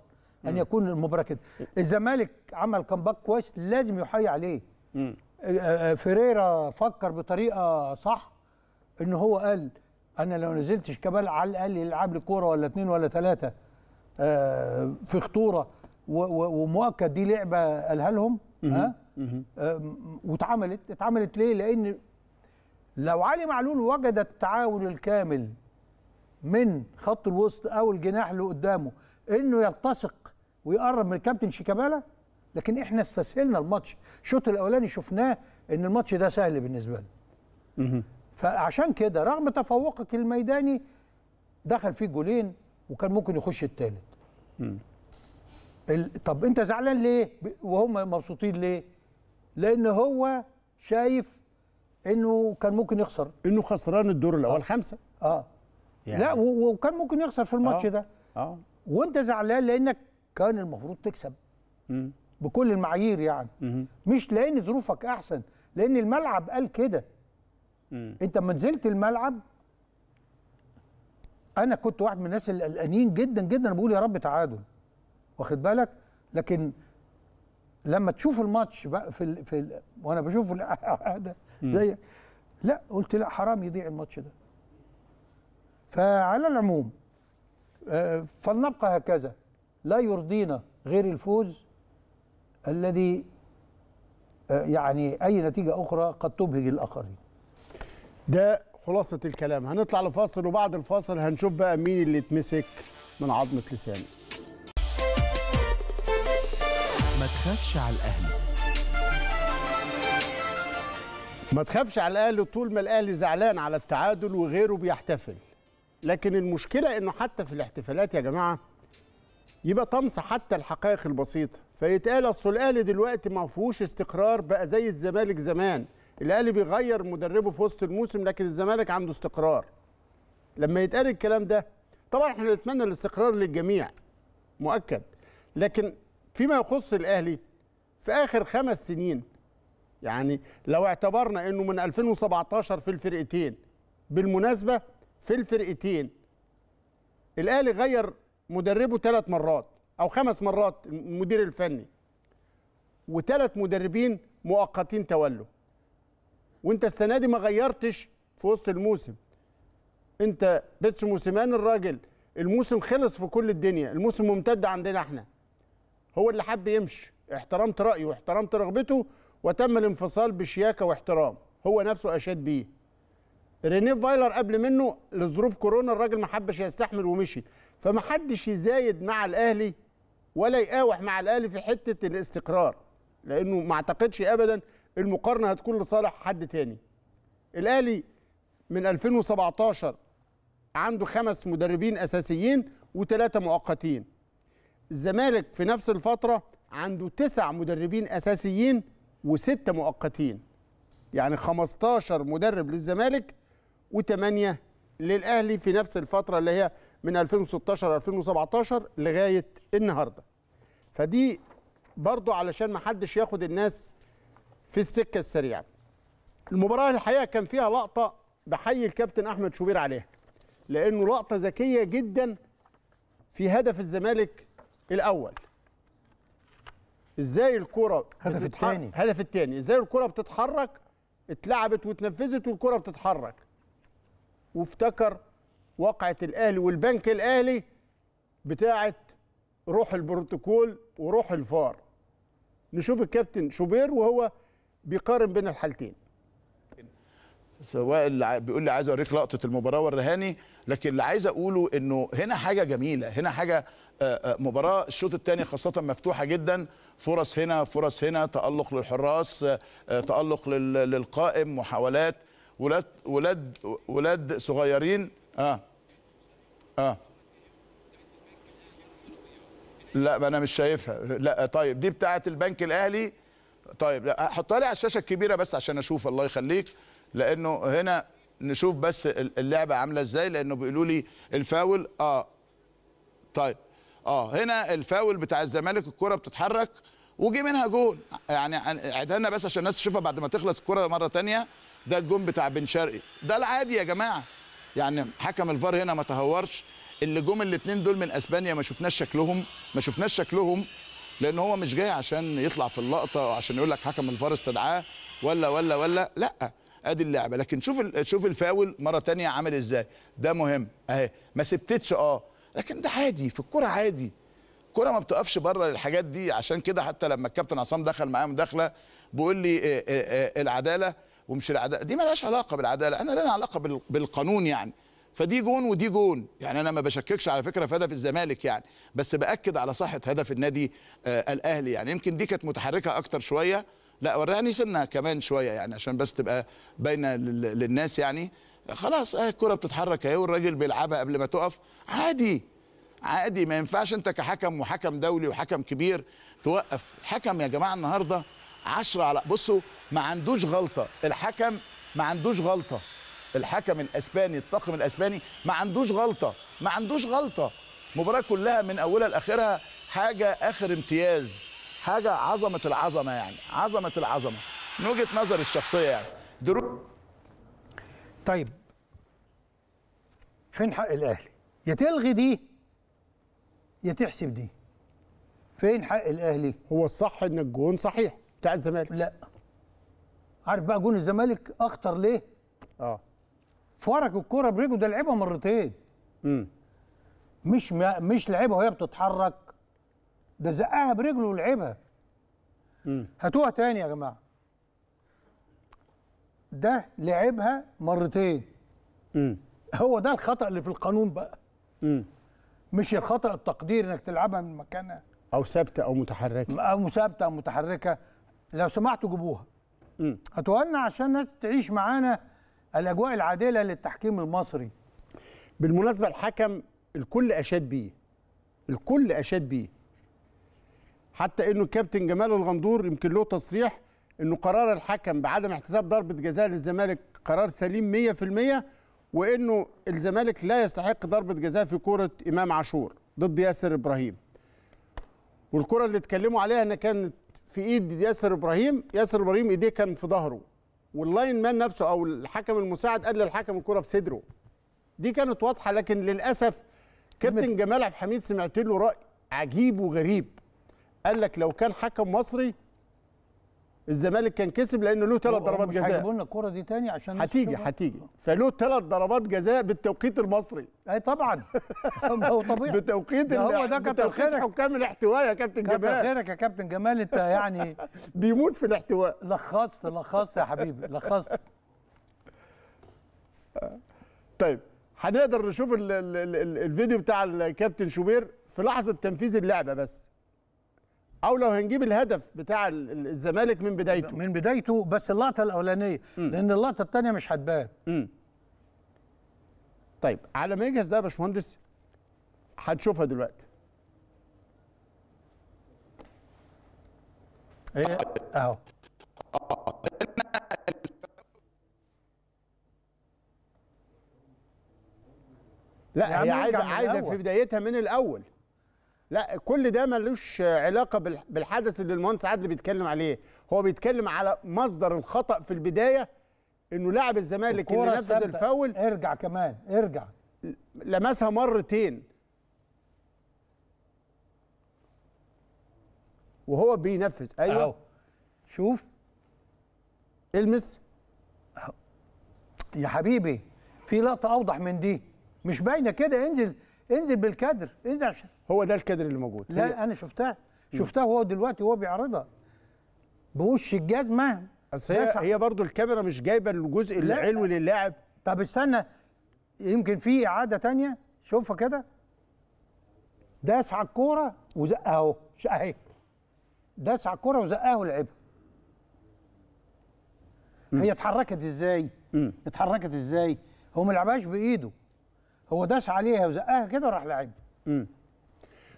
ان يكون المباراه كده الزمالك عمل كامباك كويس لازم يحيي عليه فريرا آه، آه، فيريرا فكر بطريقه صح ان هو قال انا لو نزلت كبال على الاقل يلعب لي كوره ولا اثنين ولا ثلاثه في خطوره ومؤكد دي لعبه قالها لهم ها واتعملت اتعملت ليه لان لو علي معلول وجد التعاون الكامل من خط الوسط او الجناح اللي قدامه انه يلتصق ويقرب من الكابتن شيكابالا لكن احنا استسهلنا الماتش الشوط الاولاني شفناه ان الماتش ده سهل بالنسبه لنا فعشان كده رغم تفوقك الميداني دخل فيه جولين وكان ممكن يخش الثالث طب انت زعلان ليه وهم مبسوطين ليه لان هو شايف انه كان ممكن يخسر انه خسران الدور الاول آه. خمسه اه يعني لا وكان ممكن يخسر في الماتش آه، ده اه وانت زعلان لانك كان المفروض تكسب مم. بكل المعايير يعني مم. مش لان ظروفك احسن لان الملعب قال كده انت لما نزلت الملعب انا كنت واحد من الناس القلقانين جدا جدا بقول يا رب تعادل واخد بالك لكن لما تشوف الماتش بقى في الـ في الـ وانا بشوف ده زي لا قلت لا حرام يضيع الماتش ده فعلى العموم آه، فلنبقى هكذا لا يرضينا غير الفوز الذي آه، يعني أي نتيجة أخرى قد تبهج الآخرين ده خلاصة الكلام هنطلع لفاصل وبعد الفاصل هنشوف بقى مين اللي اتمسك من عظمة لسانه ما تخافش على الأهلي ما تخافش على الأهلي طول ما الأهلي زعلان على التعادل وغيره بيحتفل لكن المشكله انه حتى في الاحتفالات يا جماعه يبقى طمس حتى الحقائق البسيطه فيتقال اصل الاهلي دلوقتي ما فيهوش استقرار بقى زي الزمالك زمان الاهلي بيغير مدربه في وسط الموسم لكن الزمالك عنده استقرار لما يتقال الكلام ده طبعا احنا نتمنى الاستقرار للجميع مؤكد لكن فيما يخص الاهلي في اخر خمس سنين يعني لو اعتبرنا انه من 2017 في الفرقتين بالمناسبه في الفرقتين الاهلي غير مدربه ثلاث مرات او خمس مرات المدير الفني وثلاث مدربين مؤقتين تولوا وانت السنه دي ما غيرتش في وسط الموسم انت بيتسو موسيمان الراجل الموسم خلص في كل الدنيا الموسم ممتد عندنا احنا هو اللي حب يمشي احترمت رايه واحترمت رغبته وتم الانفصال بشياكه واحترام هو نفسه اشاد بيه رينيه فايلر قبل منه لظروف كورونا الراجل ما حبش يستحمل ومشي فما حدش يزايد مع الاهلي ولا يقاوح مع الاهلي في حته الاستقرار لانه ما اعتقدش ابدا المقارنه هتكون لصالح حد تاني الاهلي من 2017 عنده خمس مدربين اساسيين وثلاثه مؤقتين الزمالك في نفس الفتره عنده تسع مدربين اساسيين وسته مؤقتين يعني 15 مدرب للزمالك و8 للاهلي في نفس الفتره اللي هي من 2016 2017 لغايه النهارده فدي برضو علشان ما حدش ياخد الناس في السكه السريعه المباراه الحقيقه كان فيها لقطه بحيي الكابتن احمد شوبير عليها لانه لقطه ذكيه جدا في هدف الزمالك الاول ازاي الكره هدف الثاني هدف الثاني ازاي الكره بتتحرك اتلعبت واتنفذت والكره بتتحرك وافتكر وقعه الاهلي والبنك الاهلي بتاعه روح البروتوكول وروح الفار نشوف الكابتن شوبير وهو بيقارن بين الحالتين سواء اللي بيقول لي عايز اوريك لقطه المباراه والرهاني لكن اللي عايز اقوله انه هنا حاجه جميله هنا حاجه آه، آه، مباراه الشوط الثاني خاصه مفتوحه جدا فرص هنا فرص هنا تالق للحراس آه، تالق للقائم محاولات ولاد ولاد ولاد صغيرين اه اه لا انا مش شايفها لا طيب دي بتاعه البنك الاهلي طيب حطها لي على الشاشه الكبيره بس عشان اشوف الله يخليك لانه هنا نشوف بس اللعبه عامله ازاي لانه بيقولوا لي الفاول اه طيب اه هنا الفاول بتاع الزمالك الكره بتتحرك وجي منها جون يعني, يعني، عيدها لنا بس عشان الناس تشوفها بعد ما تخلص الكره مره ثانيه ده الجون بتاع بن شرقي ده العادي يا جماعه يعني حكم الفار هنا ما تهورش اللي جم الاثنين دول من اسبانيا ما شفناش شكلهم ما شفناش شكلهم لان هو مش جاي عشان يطلع في اللقطه وعشان يقول لك حكم الفار استدعاه ولا ولا ولا لا ادي اللعبه لكن شوف شوف الفاول مره ثانيه عامل ازاي ده مهم اهي ما سبتتش اه لكن ده عادي في الكوره عادي الكوره ما بتقفش بره للحاجات دي عشان كده حتى لما الكابتن عصام دخل معايا مداخله بيقول لي آه، آه، آه، العداله ومش العداله دي مالهاش علاقه بالعداله انا لنا علاقه بالقانون يعني فدي جون ودي جون يعني انا ما بشككش على فكره في هدف الزمالك يعني بس باكد على صحه هدف النادي آه الاهلي يعني يمكن دي كانت متحركه اكتر شويه لا وراني سنها كمان شويه يعني عشان بس تبقى باينه للناس يعني خلاص آه الكره بتتحرك اهي والراجل بيلعبها قبل ما تقف عادي عادي ما ينفعش انت كحكم وحكم دولي وحكم كبير توقف الحكم يا جماعه النهارده 10 على بصوا ما عندوش غلطه الحكم ما عندوش غلطه الحكم الاسباني الطاقم الاسباني ما عندوش غلطه ما عندوش غلطه المباراه كلها من اولها لاخرها حاجه اخر امتياز حاجه عظمه العظمه يعني عظمه العظمه من وجهه نظري الشخصيه يعني درو... طيب فين حق الاهلي يا تلغي دي يا تحسب دي فين حق الاهلي هو الصح ان الجون صحيح بتاع الزمالك لا عارف بقى جون الزمالك اخطر ليه؟ اه فرك الكرة برجله ده لعبها مرتين امم مش ما مش لعبها وهي بتتحرك ده زقها برجله ولعبها امم هاتوها تاني يا جماعه ده لعبها مرتين امم هو ده الخطا اللي في القانون بقى امم مش الخطا التقدير انك تلعبها من مكانها او ثابته او متحركه او ثابته او متحركه لو سمحتوا جيبوها اتولنا عشان الناس تعيش معانا الاجواء العادله للتحكيم المصري بالمناسبه الحكم الكل اشاد بيه الكل اشاد بيه حتى انه الكابتن جمال الغندور يمكن له تصريح انه قرار الحكم بعدم احتساب ضربه جزاء للزمالك قرار سليم 100% وانه الزمالك لا يستحق ضربه جزاء في كوره امام عاشور ضد ياسر ابراهيم والكره اللي اتكلموا عليها ان كانت في ايد ياسر ابراهيم ياسر ابراهيم ايديه كان في ظهره واللاين مان نفسه او الحكم المساعد قال للحكم الكره في صدره دي كانت واضحه لكن للاسف كابتن جمال عبد الحميد سمعت له راي عجيب وغريب قال لك لو كان حكم مصري الزمالك كان كسب لانه له ثلاث ضربات جزاء مش لنا الكوره دي تاني عشان هتيجي هتيجي فله ثلاث ضربات جزاء بالتوقيت المصري اي طبعا هو طبيعي بتوقيت ده هو ده بتوقيت حكام الاحتواء يا كابتن جمال كابتن خيرك يا كابتن جمال انت يعني بيموت في الاحتواء لخصت لخصت يا حبيبي لخصت طيب هنقدر نشوف الفيديو بتاع الكابتن شوبير في لحظه تنفيذ اللعبه بس او لو هنجيب الهدف بتاع الزمالك من بدايته من بدايته بس اللقطه الاولانيه لان اللقطه الثانيه مش هتبان طيب على ما يجهز ده يا باشمهندس هتشوفها دلوقتي ايه اهو لا هي عايزه عايزه في بدايتها من الاول لا كل ده ملوش علاقه بالحدث اللي المهندس عدلي بيتكلم عليه هو بيتكلم على مصدر الخطا في البدايه انه لاعب الزمالك اللي نفذ الفاول ارجع كمان ارجع لمسها مرتين وهو بينفذ ايوه أهو. شوف المس يا حبيبي في لقطه اوضح من دي مش باينه كده انزل انزل بالكادر انزل عشان هو ده الكادر اللي موجود لا انا شفتها شفتها وهو دلوقتي وهو بيعرضها بوش الجزمه اصل هي هي برضه الكاميرا مش جايبه الجزء العلوي للاعب طب استنى يمكن في اعاده ثانيه شوفها كده داس على الكوره وزقها اهو اهي داس على الكوره وزقها ولعبها هي اتحركت ازاي؟ اتحركت ازاي؟ هو ما لعبهاش بايده هو داس عليها وزقها كده وراح لعب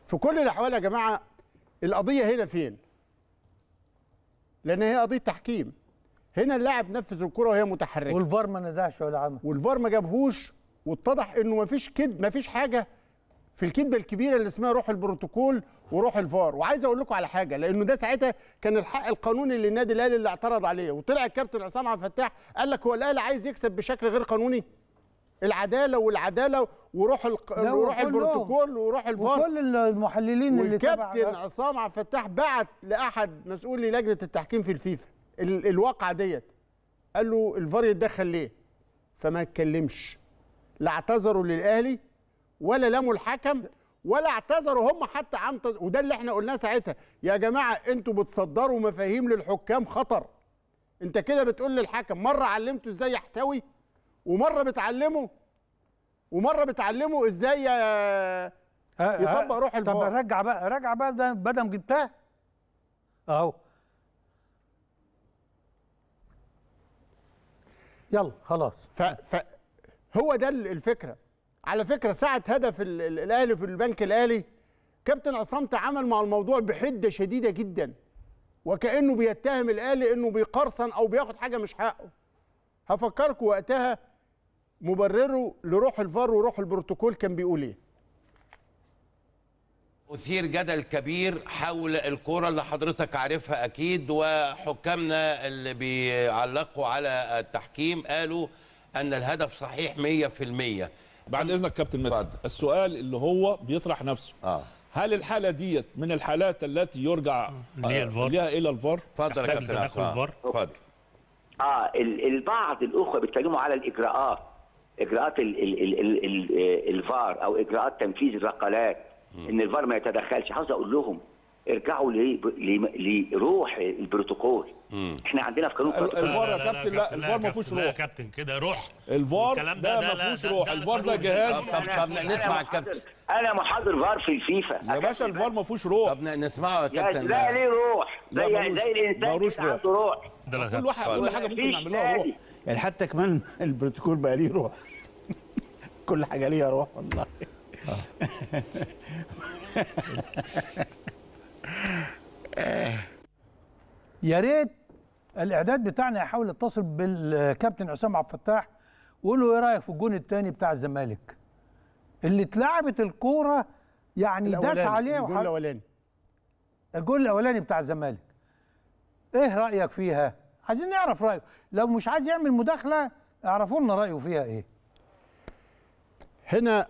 في كل الاحوال يا جماعه القضيه هنا فين لان هي قضيه تحكيم هنا اللاعب نفذ الكره وهي متحركه والفار ما ندهش ولا عمل والفار ما جابهوش واتضح انه ما فيش كد ما فيش حاجه في الكذبه الكبيره اللي اسمها روح البروتوكول وروح الفار وعايز اقول لكم على حاجه لانه ده ساعتها كان الحق القانوني للنادي الاهلي اللي اعترض عليه وطلع الكابتن عصام عبد الفتاح قال لك هو الاهلي عايز يكسب بشكل غير قانوني العداله والعداله وروح الق... وروح البروتوكول وروح الفار وكل المحللين اللي تبع والكابتن عصام عبد الفتاح بعت لاحد مسؤولي لجنه التحكيم في الفيفا ال... الواقعه ديت قال له الفار يتدخل ليه؟ فما اتكلمش لا اعتذروا للاهلي ولا لموا الحكم ولا اعتذروا هم حتى عن تز... وده اللي احنا قلناه ساعتها يا جماعه انتوا بتصدروا مفاهيم للحكام خطر انت كده بتقول للحكم مره علمته ازاي يحتوي ومره بتعلمه ومره بتعلمه ازاي آه، آه، يطبق روح الفار طب رجع بقى رجع بقى ده بدم جبتها اهو يلا خلاص ف... ف... هو ده الفكره على فكره ساعه هدف الاهلي في البنك الاهلي كابتن عصام تعامل مع الموضوع بحده شديده جدا وكانه بيتهم الاهلي انه بيقرصن او بياخد حاجه مش حقه هفكركم وقتها مبرره لروح الفار وروح البروتوكول كان بيقول ايه أثير جدل كبير حول الكورة اللي حضرتك عارفها أكيد وحكامنا اللي بيعلقوا على التحكيم قالوا أن الهدف صحيح 100% بعد إذنك كابتن مدحت السؤال اللي هو بيطرح نفسه آه. هل الحالة ديت من الحالات التي يرجع آه، ليها إلى الفار؟ اتفضل يا كابتن الفار اتفضل آه البعض الأخوة بيتكلموا على الإجراءات اجراءات ال ال ال ال آه، الفار او اجراءات تنفيذ الرقلات ان الفار ما يتدخلش عاوز اقول لهم ارجعوا لروح البروتوكول احنا عندنا في قانون الفار يا كابتن لا الفار ما فيهوش روح يا كابتن كده روح الفار الكلام ده ما فيهوش روح الفار ده جهاز طب طب نسمع الكابتن انا محاضر فار في الفيفا يا باشا الفار ما فيهوش روح طب نسمعه يا كابتن لا ليه روح زي زي الانسان عنده روح كل واحد كل حاجه ممكن نعملها روح يعني حتى كمان البروتوكول بقى ليه روح كل حاجه ليها روح والله يا ريت الاعداد بتاعنا يحاول يتصل بالكابتن عصام عبد الفتاح ويقول له ايه رايك في الجون الثاني بتاع الزمالك اللي اتلعبت الكوره يعني داس عليها الجون الاولاني الجون الاولاني بتاع الزمالك ايه رايك فيها عايزين نعرف رايه لو مش عايز يعمل مداخله اعرفوا لنا رايه فيها ايه هنا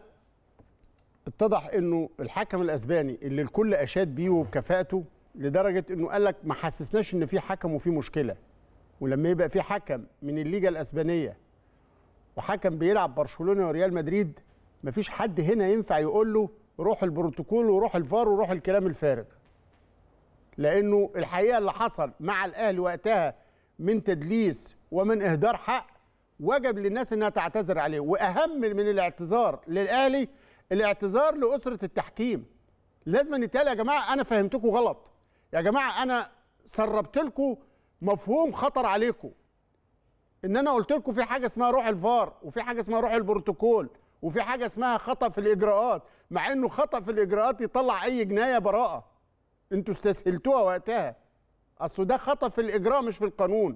اتضح انه الحكم الاسباني اللي الكل اشاد بيه وبكفاءته لدرجه انه قال لك ما حسسناش ان في حكم وفي مشكله ولما يبقى في حكم من الليجا الاسبانيه وحكم بيلعب برشلونه وريال مدريد مفيش حد هنا ينفع يقول له روح البروتوكول وروح الفار وروح الكلام الفارغ لانه الحقيقه اللي حصل مع الاهلي وقتها من تدليس ومن اهدار حق وجب للناس انها تعتذر عليه واهم من الاعتذار للاهلي الاعتذار لاسره التحكيم لازم يتقال يا جماعه انا فهمتكم غلط يا جماعه انا سربت لكم مفهوم خطر عليكم ان انا قلت لكم في حاجه اسمها روح الفار وفي حاجه اسمها روح البروتوكول وفي حاجه اسمها خطا في الاجراءات مع انه خطا في الاجراءات يطلع اي جنايه براءه انتوا استسهلتوها وقتها اصل ده خطا في الاجراء مش في القانون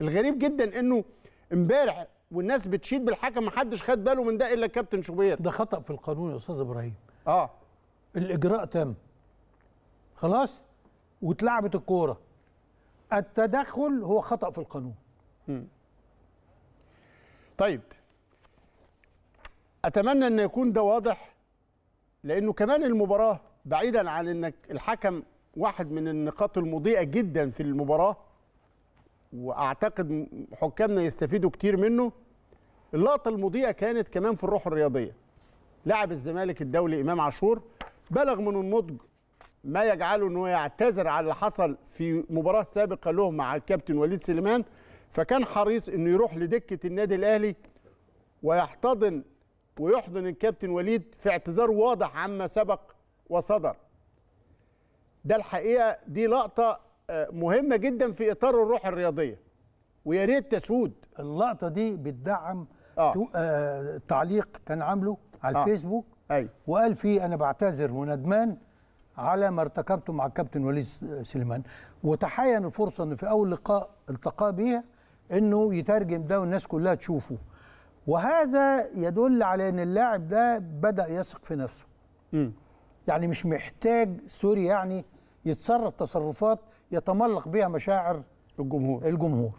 الغريب جدا انه امبارح والناس بتشيد بالحكم ما حدش خد باله من ده الا كابتن شوبير ده خطا في القانون يا استاذ ابراهيم اه الاجراء تم خلاص واتلعبت الكوره التدخل هو خطا في القانون م. طيب اتمنى ان يكون ده واضح لانه كمان المباراه بعيدا عن انك الحكم واحد من النقاط المضيئه جدا في المباراه واعتقد حكامنا يستفيدوا كتير منه اللقطه المضيئه كانت كمان في الروح الرياضيه لاعب الزمالك الدولي امام عاشور بلغ من النضج ما يجعله انه يعتذر على اللي حصل في مباراه سابقه له مع الكابتن وليد سليمان فكان حريص انه يروح لدكه النادي الاهلي ويحتضن ويحضن الكابتن وليد في اعتذار واضح عما سبق وصدر ده الحقيقه دي لقطه مهمه جدا في اطار الروح الرياضيه ويا ريت تسود اللقطه دي بتدعم آه. آه تعليق كان عامله على آه. الفيسبوك أي. وقال فيه انا بعتذر وندمان على ما ارتكبته مع الكابتن وليد سليمان وتحين الفرصه ان في اول لقاء التقاه بيها انه يترجم ده والناس كلها تشوفه وهذا يدل على ان اللاعب ده بدا يثق في نفسه م. يعني مش محتاج سوري يعني يتصرف تصرفات يتملق بها مشاعر الجمهور الجمهور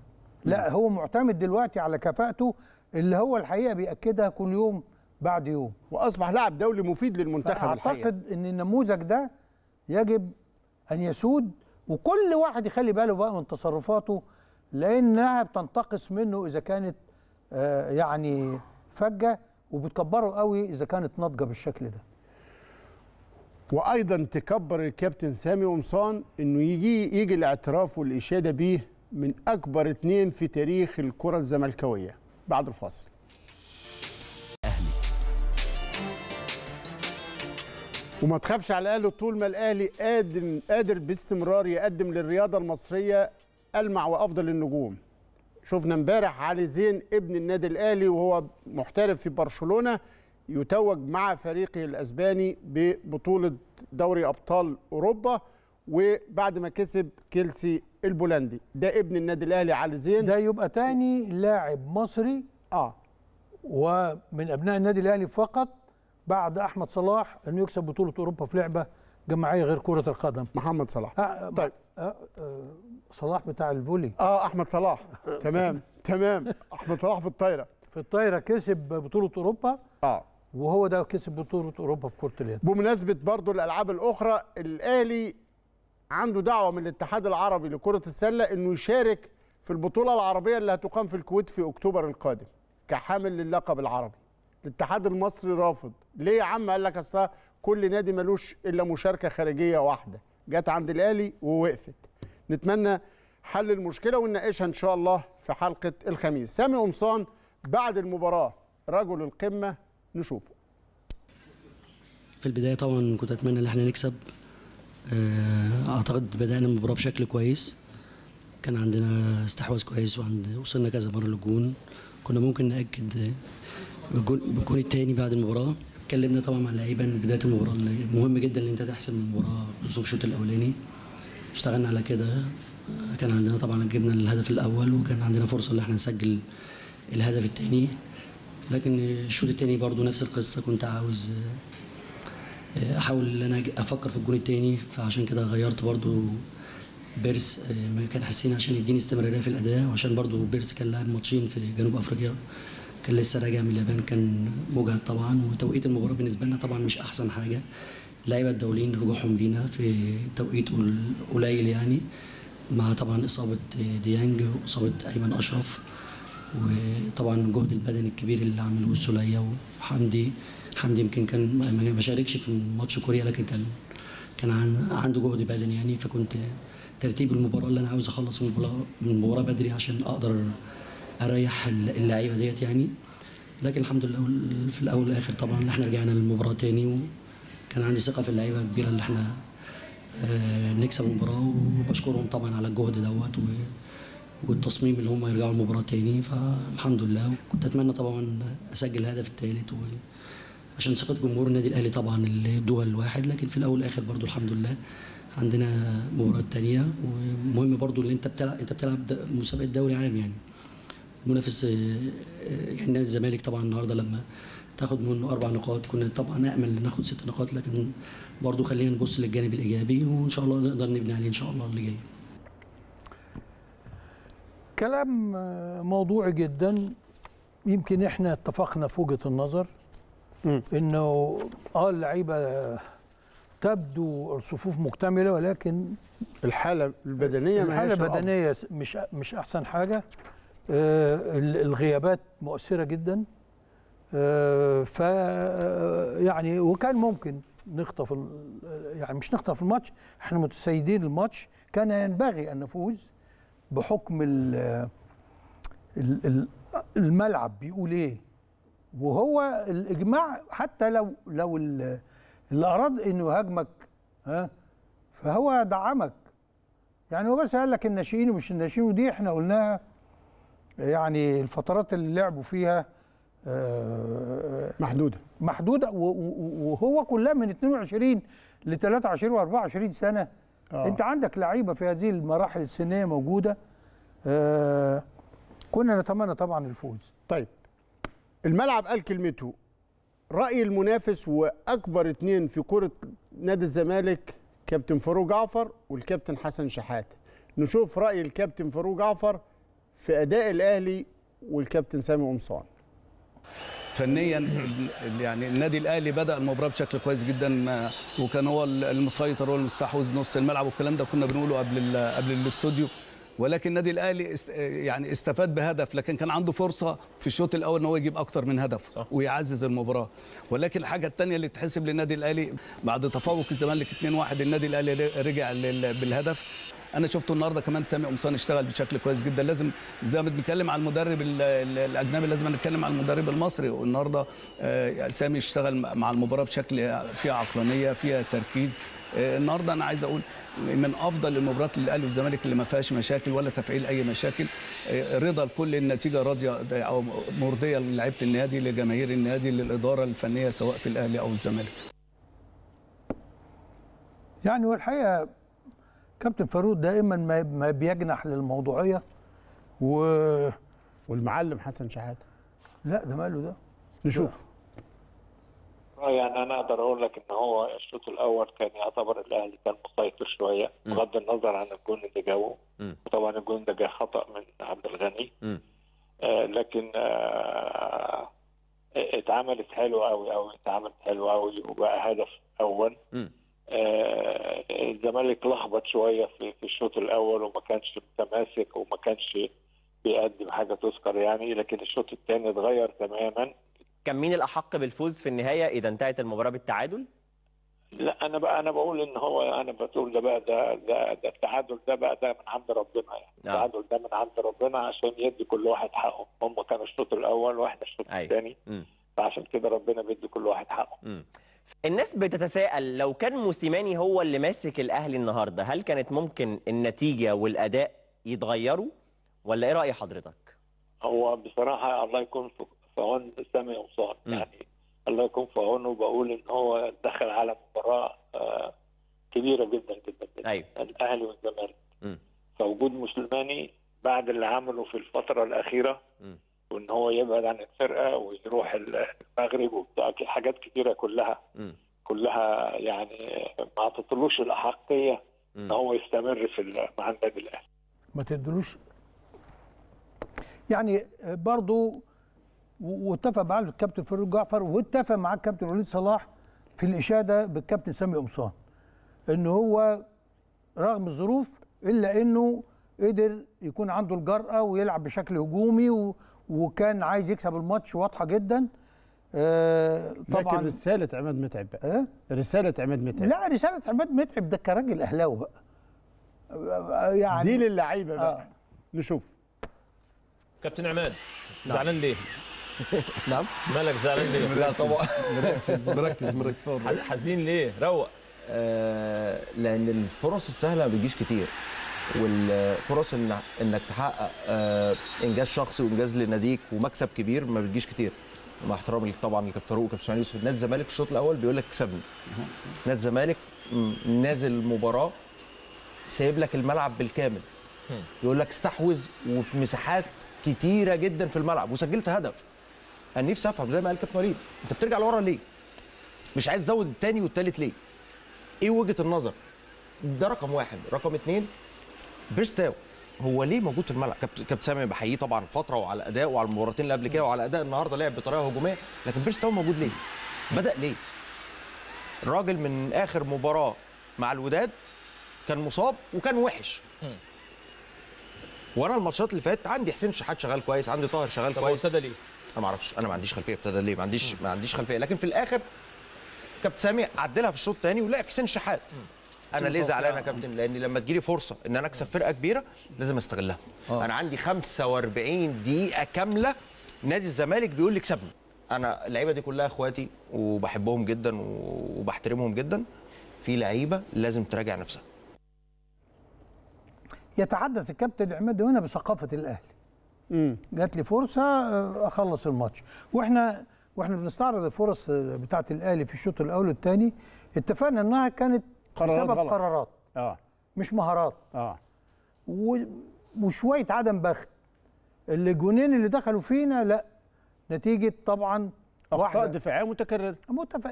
لا هو معتمد دلوقتي على كفاءته اللي هو الحقيقه بياكدها كل يوم بعد يوم واصبح لاعب دولي مفيد للمنتخب الحقيقه اعتقد ان النموذج ده يجب ان يسود وكل واحد يخلي باله بقى من تصرفاته لانها بتنتقص منه اذا كانت آه، يعني فجه وبتكبره قوي اذا كانت ناضجه بالشكل ده وايضا تكبر الكابتن سامي قمصان انه يجي يجي الاعتراف والاشاده بيه من اكبر اتنين في تاريخ الكره الزملكاويه بعد الفاصل اهلي وما تخافش على الاهلي طول ما الاهلي قادم قادر باستمرار يقدم للرياضه المصريه المع وافضل النجوم شفنا امبارح علي زين ابن النادي الاهلي وهو محترف في برشلونه يتوج مع فريقه الاسباني ببطوله دوري ابطال اوروبا وبعد ما كسب كيلسي البولندي ده ابن النادي الاهلي علي زين ده يبقى تاني لاعب مصري اه ومن ابناء النادي الاهلي فقط بعد احمد صلاح انه يكسب بطوله اوروبا في لعبه جماعيه غير كره القدم محمد صلاح آه, آه، طيب آه،, آه صلاح بتاع الفولي اه احمد صلاح تمام تمام احمد صلاح في الطايره في الطايره كسب بطوله اوروبا اه وهو ده كسب بطوله اوروبا في كره اليد بمناسبه برضو الالعاب الاخرى الاهلي عنده دعوه من الاتحاد العربي لكره السله انه يشارك في البطوله العربيه اللي هتقام في الكويت في اكتوبر القادم كحامل للقب العربي الاتحاد المصري رافض ليه يا عم قال لك اصل كل نادي ملوش الا مشاركه خارجيه واحده جت عند الاهلي ووقفت نتمنى حل المشكله ونناقشها ان شاء الله في حلقه الخميس سامي قمصان بعد المباراه رجل القمه نشوفه في البدايه طبعا كنت اتمنى ان احنا نكسب آه، اعتقد بدانا المباراه بشكل كويس كان عندنا استحواذ كويس وعند وصلنا كذا مره للجون كنا ممكن ناكد بالجون الثاني بعد المباراه اتكلمنا طبعا مع اللعيبه من بدايه المباراه مهم جدا ان انت تحسم المباراه خصوصا في الشوط الاولاني اشتغلنا على كده كان عندنا طبعا جبنا الهدف الاول وكان عندنا فرصه ان احنا نسجل الهدف الثاني لكن الشوط الثاني برضه نفس القصه كنت عاوز آه، احاول ان انا افكر في الجون الثاني فعشان كده غيرت برضه بيرس آه، كان حسين عشان يديني استمراريه في الاداء وعشان برضه بيرس كان لاعب ماتشين في جنوب افريقيا كان لسه راجع من اليابان كان مجهد طبعا وتوقيت المباراه بالنسبه لنا طبعا مش احسن حاجه اللعيبه الدوليين رجوعهم لينا في توقيت قليل يعني مع طبعا اصابه آه، ديانج واصابه ايمن اشرف وطبعا الجهد البدني الكبير اللي عمله السوليه وحمدي حمدي يمكن كان ما شاركش في ماتش كوريا لكن كان كان عنده جهد بدني يعني فكنت ترتيب المباراه اللي انا عاوز اخلص من المباراه بدري عشان اقدر اريح اللعيبه ديت يعني لكن الحمد لله في الاول والاخر طبعا احنا رجعنا للمباراه تاني وكان عندي ثقه في اللعيبه كبيره اللي احنا آه، نكسب المباراه وبشكرهم طبعا على الجهد دوت والتصميم اللي هم يرجعوا المباراه تاني فالحمد لله كنت اتمنى طبعا اسجل الهدف الثالث و... عشان ثقه جمهور النادي الاهلي طبعا الدول الواحد لكن في الاول والاخر برضو الحمد لله عندنا مباراه تانية ومهم برضو ان انت بتلعب انت بتلعب مسابقه دوري عام يعني منافس آه، يعني نادي الزمالك طبعا النهارده لما تاخد منه اربع نقاط كنا طبعا ان ناخد ست نقاط لكن برضو خلينا نبص للجانب الايجابي وان شاء الله نقدر نبني عليه ان شاء الله اللي جاي كلام آه، موضوعي جدا يمكن احنا اتفقنا في وجهه النظر انه اه اللعيبه تبدو الصفوف مكتمله ولكن الحاله البدنيه الحاله البدنيه مش مش احسن حاجه آه الغيابات مؤثره جدا آه ف آه، يعني وكان ممكن نخطف يعني مش نخطف الماتش احنا متسيدين الماتش كان ينبغي ان نفوز بحكم الملعب بيقول ايه وهو الاجماع حتى لو لو اللي اراد انه يهاجمك ها فهو دعمك يعني هو بس قال لك الناشئين ومش الناشئين ودي احنا قلناها يعني الفترات اللي لعبوا فيها آه، محدوده محدوده وهو كلها من 22 ل 23 و 24 سنه آه. انت عندك لعيبه في هذه المراحل السنيه موجوده آه كنا نتمنى طبعا الفوز طيب الملعب قال كلمته راي المنافس واكبر اثنين في كره نادي الزمالك كابتن فاروق جعفر والكابتن حسن شحاته نشوف راي الكابتن فاروق جعفر في اداء الاهلي والكابتن سامي قمصان فنيا يعني النادي الاهلي بدا المباراه بشكل كويس جدا آه، وكان هو المسيطر والمستحوذ نص الملعب والكلام ده كنا بنقوله قبل قبل الاستوديو ولكن النادي الاهلي يعني استفاد بهدف لكن كان عنده فرصه في الشوط الاول ان هو يجيب اكتر من هدف صح. ويعزز المباراه ولكن الحاجه الثانيه اللي تحسب للنادي الاهلي بعد تفوق الزمالك 2-1 النادي الاهلي رجع بالهدف انا شفته النهارده كمان سامي قمصان اشتغل بشكل كويس جدا لازم زي ما بنتكلم على المدرب الاجنبي لازم نتكلم على المدرب المصري والنهارده آه، سامي اشتغل مع المباراه بشكل فيها عقلانيه فيها تركيز آه، النهارده انا عايز اقول من افضل المباريات للاهلي والزمالك اللي ما فيهاش مشاكل ولا تفعيل اي مشاكل آه، رضا الكل النتيجه راضيه او مرضيه للاعيبه النادي لجماهير النادي للاداره الفنيه سواء في الاهلي او الزمالك يعني والحقيقه كابتن فاروق دائما ما بيجنح للموضوعيه و والمعلم حسن شحاته لا ده ماله ده نشوف اه، يعني انا اقدر اقول لك ان هو الشوط الاول كان يعتبر الاهلي كان مسيطر شويه بغض النظر عن الجون اللي جابه طبعا الجون ده جه خطا من عبد الغني آه لكن آه اتعملت حلوه قوي قوي اتعملت حلوه قوي وبقى هدف اول م. آه، الزمالك لخبط شويه في في الشوط الاول وما كانش متماسك وما كانش بيقدم حاجه تذكر يعني لكن الشوط الثاني اتغير تماما كان مين الاحق بالفوز في النهايه اذا انتهت المباراه بالتعادل؟ لا انا بقى انا بقول ان هو انا بقول ده بقى ده ده, ده التعادل ده بقى ده من عند ربنا يعني آه. التعادل ده من عند ربنا عشان يدي كل واحد حقه هم كانوا الشوط الاول واحنا الشوط أيوه. الثاني فعشان كده ربنا بيدي كل واحد حقه م. الناس بتتساءل لو كان موسيماني هو اللي ماسك الاهلي النهارده هل كانت ممكن النتيجه والاداء يتغيروا ولا ايه راي حضرتك هو بصراحه الله يكون في عون سامي وصار يعني الله يكون في عونه بقول ان هو دخل على مباراه آه، كبيره جدا جدا, جداً. أيوه. الاهلي والزمالك فوجود موسيماني بعد اللي عمله في الفتره الاخيره م. وان هو يبعد عن الفرقه ويروح المغرب وبتاع حاجات كتيره كلها كلها يعني ما اعطتلوش الاحقيه ان هو يستمر في مع النادي الاهلي ما تدلوش يعني برضو واتفق معاه الكابتن فاروق جعفر واتفق معاه الكابتن وليد صلاح في الاشاده بالكابتن سامي قمصان ان هو رغم الظروف الا انه قدر يكون عنده الجرأه ويلعب بشكل هجومي وكان عايز يكسب الماتش واضحه جدا آه طبعا لكن رساله عماد متعب بقى أه؟ رساله عماد متعب لا رساله عماد متعب ده كراجل اهلاوي بقى يعني دي للعيبه بقى آه. نشوف كابتن عماد نعم. زعلان ليه؟ نعم مالك زعلان ليه؟ لا طبعا مركز مركز مركز حزين ليه؟ روق آه لان الفرص السهله ما بتجيش كتير والفرص إن انك تحقق آه، انجاز شخصي وانجاز لناديك ومكسب كبير ما بتجيش كتير مع احترامي طبعا لكابتن فاروق وكابتن اسماعيل يوسف نادي الزمالك في الشوط الاول بيقول لك كسبني نادي الزمالك نازل المباراه سايب لك الملعب بالكامل يقول لك استحوذ وفي مساحات كتيره جدا في الملعب وسجلت هدف انا نفسي افهم زي ما قال كابتن وليد انت بترجع لورا ليه؟ مش عايز تزود الثاني والثالث ليه؟ ايه وجهه النظر؟ ده رقم واحد، رقم اثنين بيرستاو هو ليه موجود في الملعب كابتن سامي بحييه طبعا فتره وعلى اداء وعلى المباراتين اللي قبل كده وعلى اداء النهارده لعب بطريقه هجوميه لكن بيرستاو موجود ليه بدا ليه الراجل من اخر مباراه مع الوداد كان مصاب وكان وحش وانا الماتشات اللي فاتت عندي حسين شحات شغال كويس عندي طاهر شغال طب كويس ابتدى ليه انا ما اعرفش انا ما عنديش خلفيه ابتدى ليه ما عنديش ما عنديش خلفيه لكن في الاخر كابتن سامي عدلها في الشوط الثاني ولعب حسين شحات انا ليه زعلان يا كابتن لان لما تجيلي فرصه ان انا اكسب فرقه كبيره لازم استغلها أوه. انا عندي 45 دقيقه كامله نادي الزمالك بيقول لي كسبني انا اللعيبه دي كلها اخواتي وبحبهم جدا وبحترمهم جدا في لعيبه لازم تراجع نفسها يتحدث الكابتن عماد هنا بثقافه الاهلي جات لي فرصه آه، اخلص الماتش واحنا واحنا بنستعرض الفرص بتاعه الاهلي في الشوط الاول والثاني اتفقنا انها كانت قرارات بسبب غلط. قرارات اه مش مهارات اه و... وشويه عدم بخت الجونين اللي دخلوا فينا لا نتيجه طبعا اخطاء دفاعيه متكرره متف...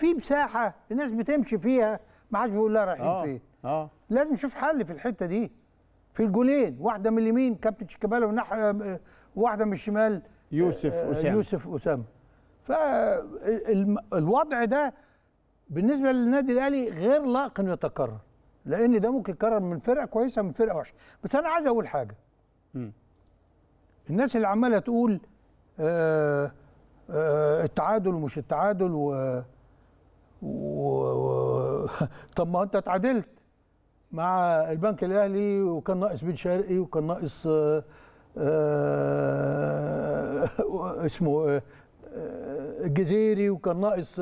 في مساحه الناس بتمشي فيها ما حدش بيقول لها رايحين آه. فين اه لازم نشوف حل في الحته دي في الجولين واحده من اليمين كابتن شيكابالا وناحيه آه، واحده من الشمال يوسف آه، آه، اسامه يوسف اسامه فالوضع ده بالنسبه للنادي الاهلي غير لائق انه يتكرر لان ده ممكن يتكرر من فرقه كويسه من فرقه وحشه بس انا عايز اقول حاجه م. الناس اللي عماله تقول آآ آه، آآ آه، التعادل مش التعادل و, و... طب ما انت اتعادلت مع البنك الاهلي وكان ناقص بن شرقي وكان ناقص آه، اسمه الجزيري وكان ناقص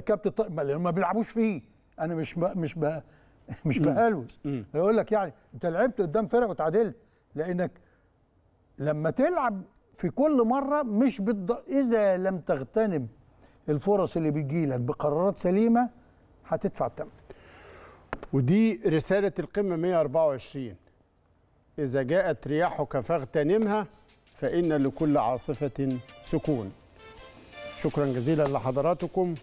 كابتن طارق ما بيلعبوش فيه انا مش ب... مش ب... مش بهلوس يقول لك يعني انت لعبت قدام فرق وتعادلت لانك لما تلعب في كل مره مش بتض... اذا لم تغتنم الفرص اللي بتجي لك بقرارات سليمه هتدفع الثمن ودي رساله القمه 124 اذا جاءت رياحك فاغتنمها فان لكل عاصفه سكون شكرا جزيلا لحضراتكم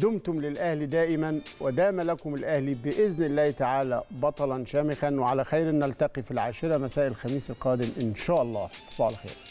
دمتم للأهلي دائما ودام لكم الأهلي بإذن الله تعالى بطلا شامخا وعلى خير نلتقي في العاشرة مساء الخميس القادم إن شاء الله تصبحوا على خير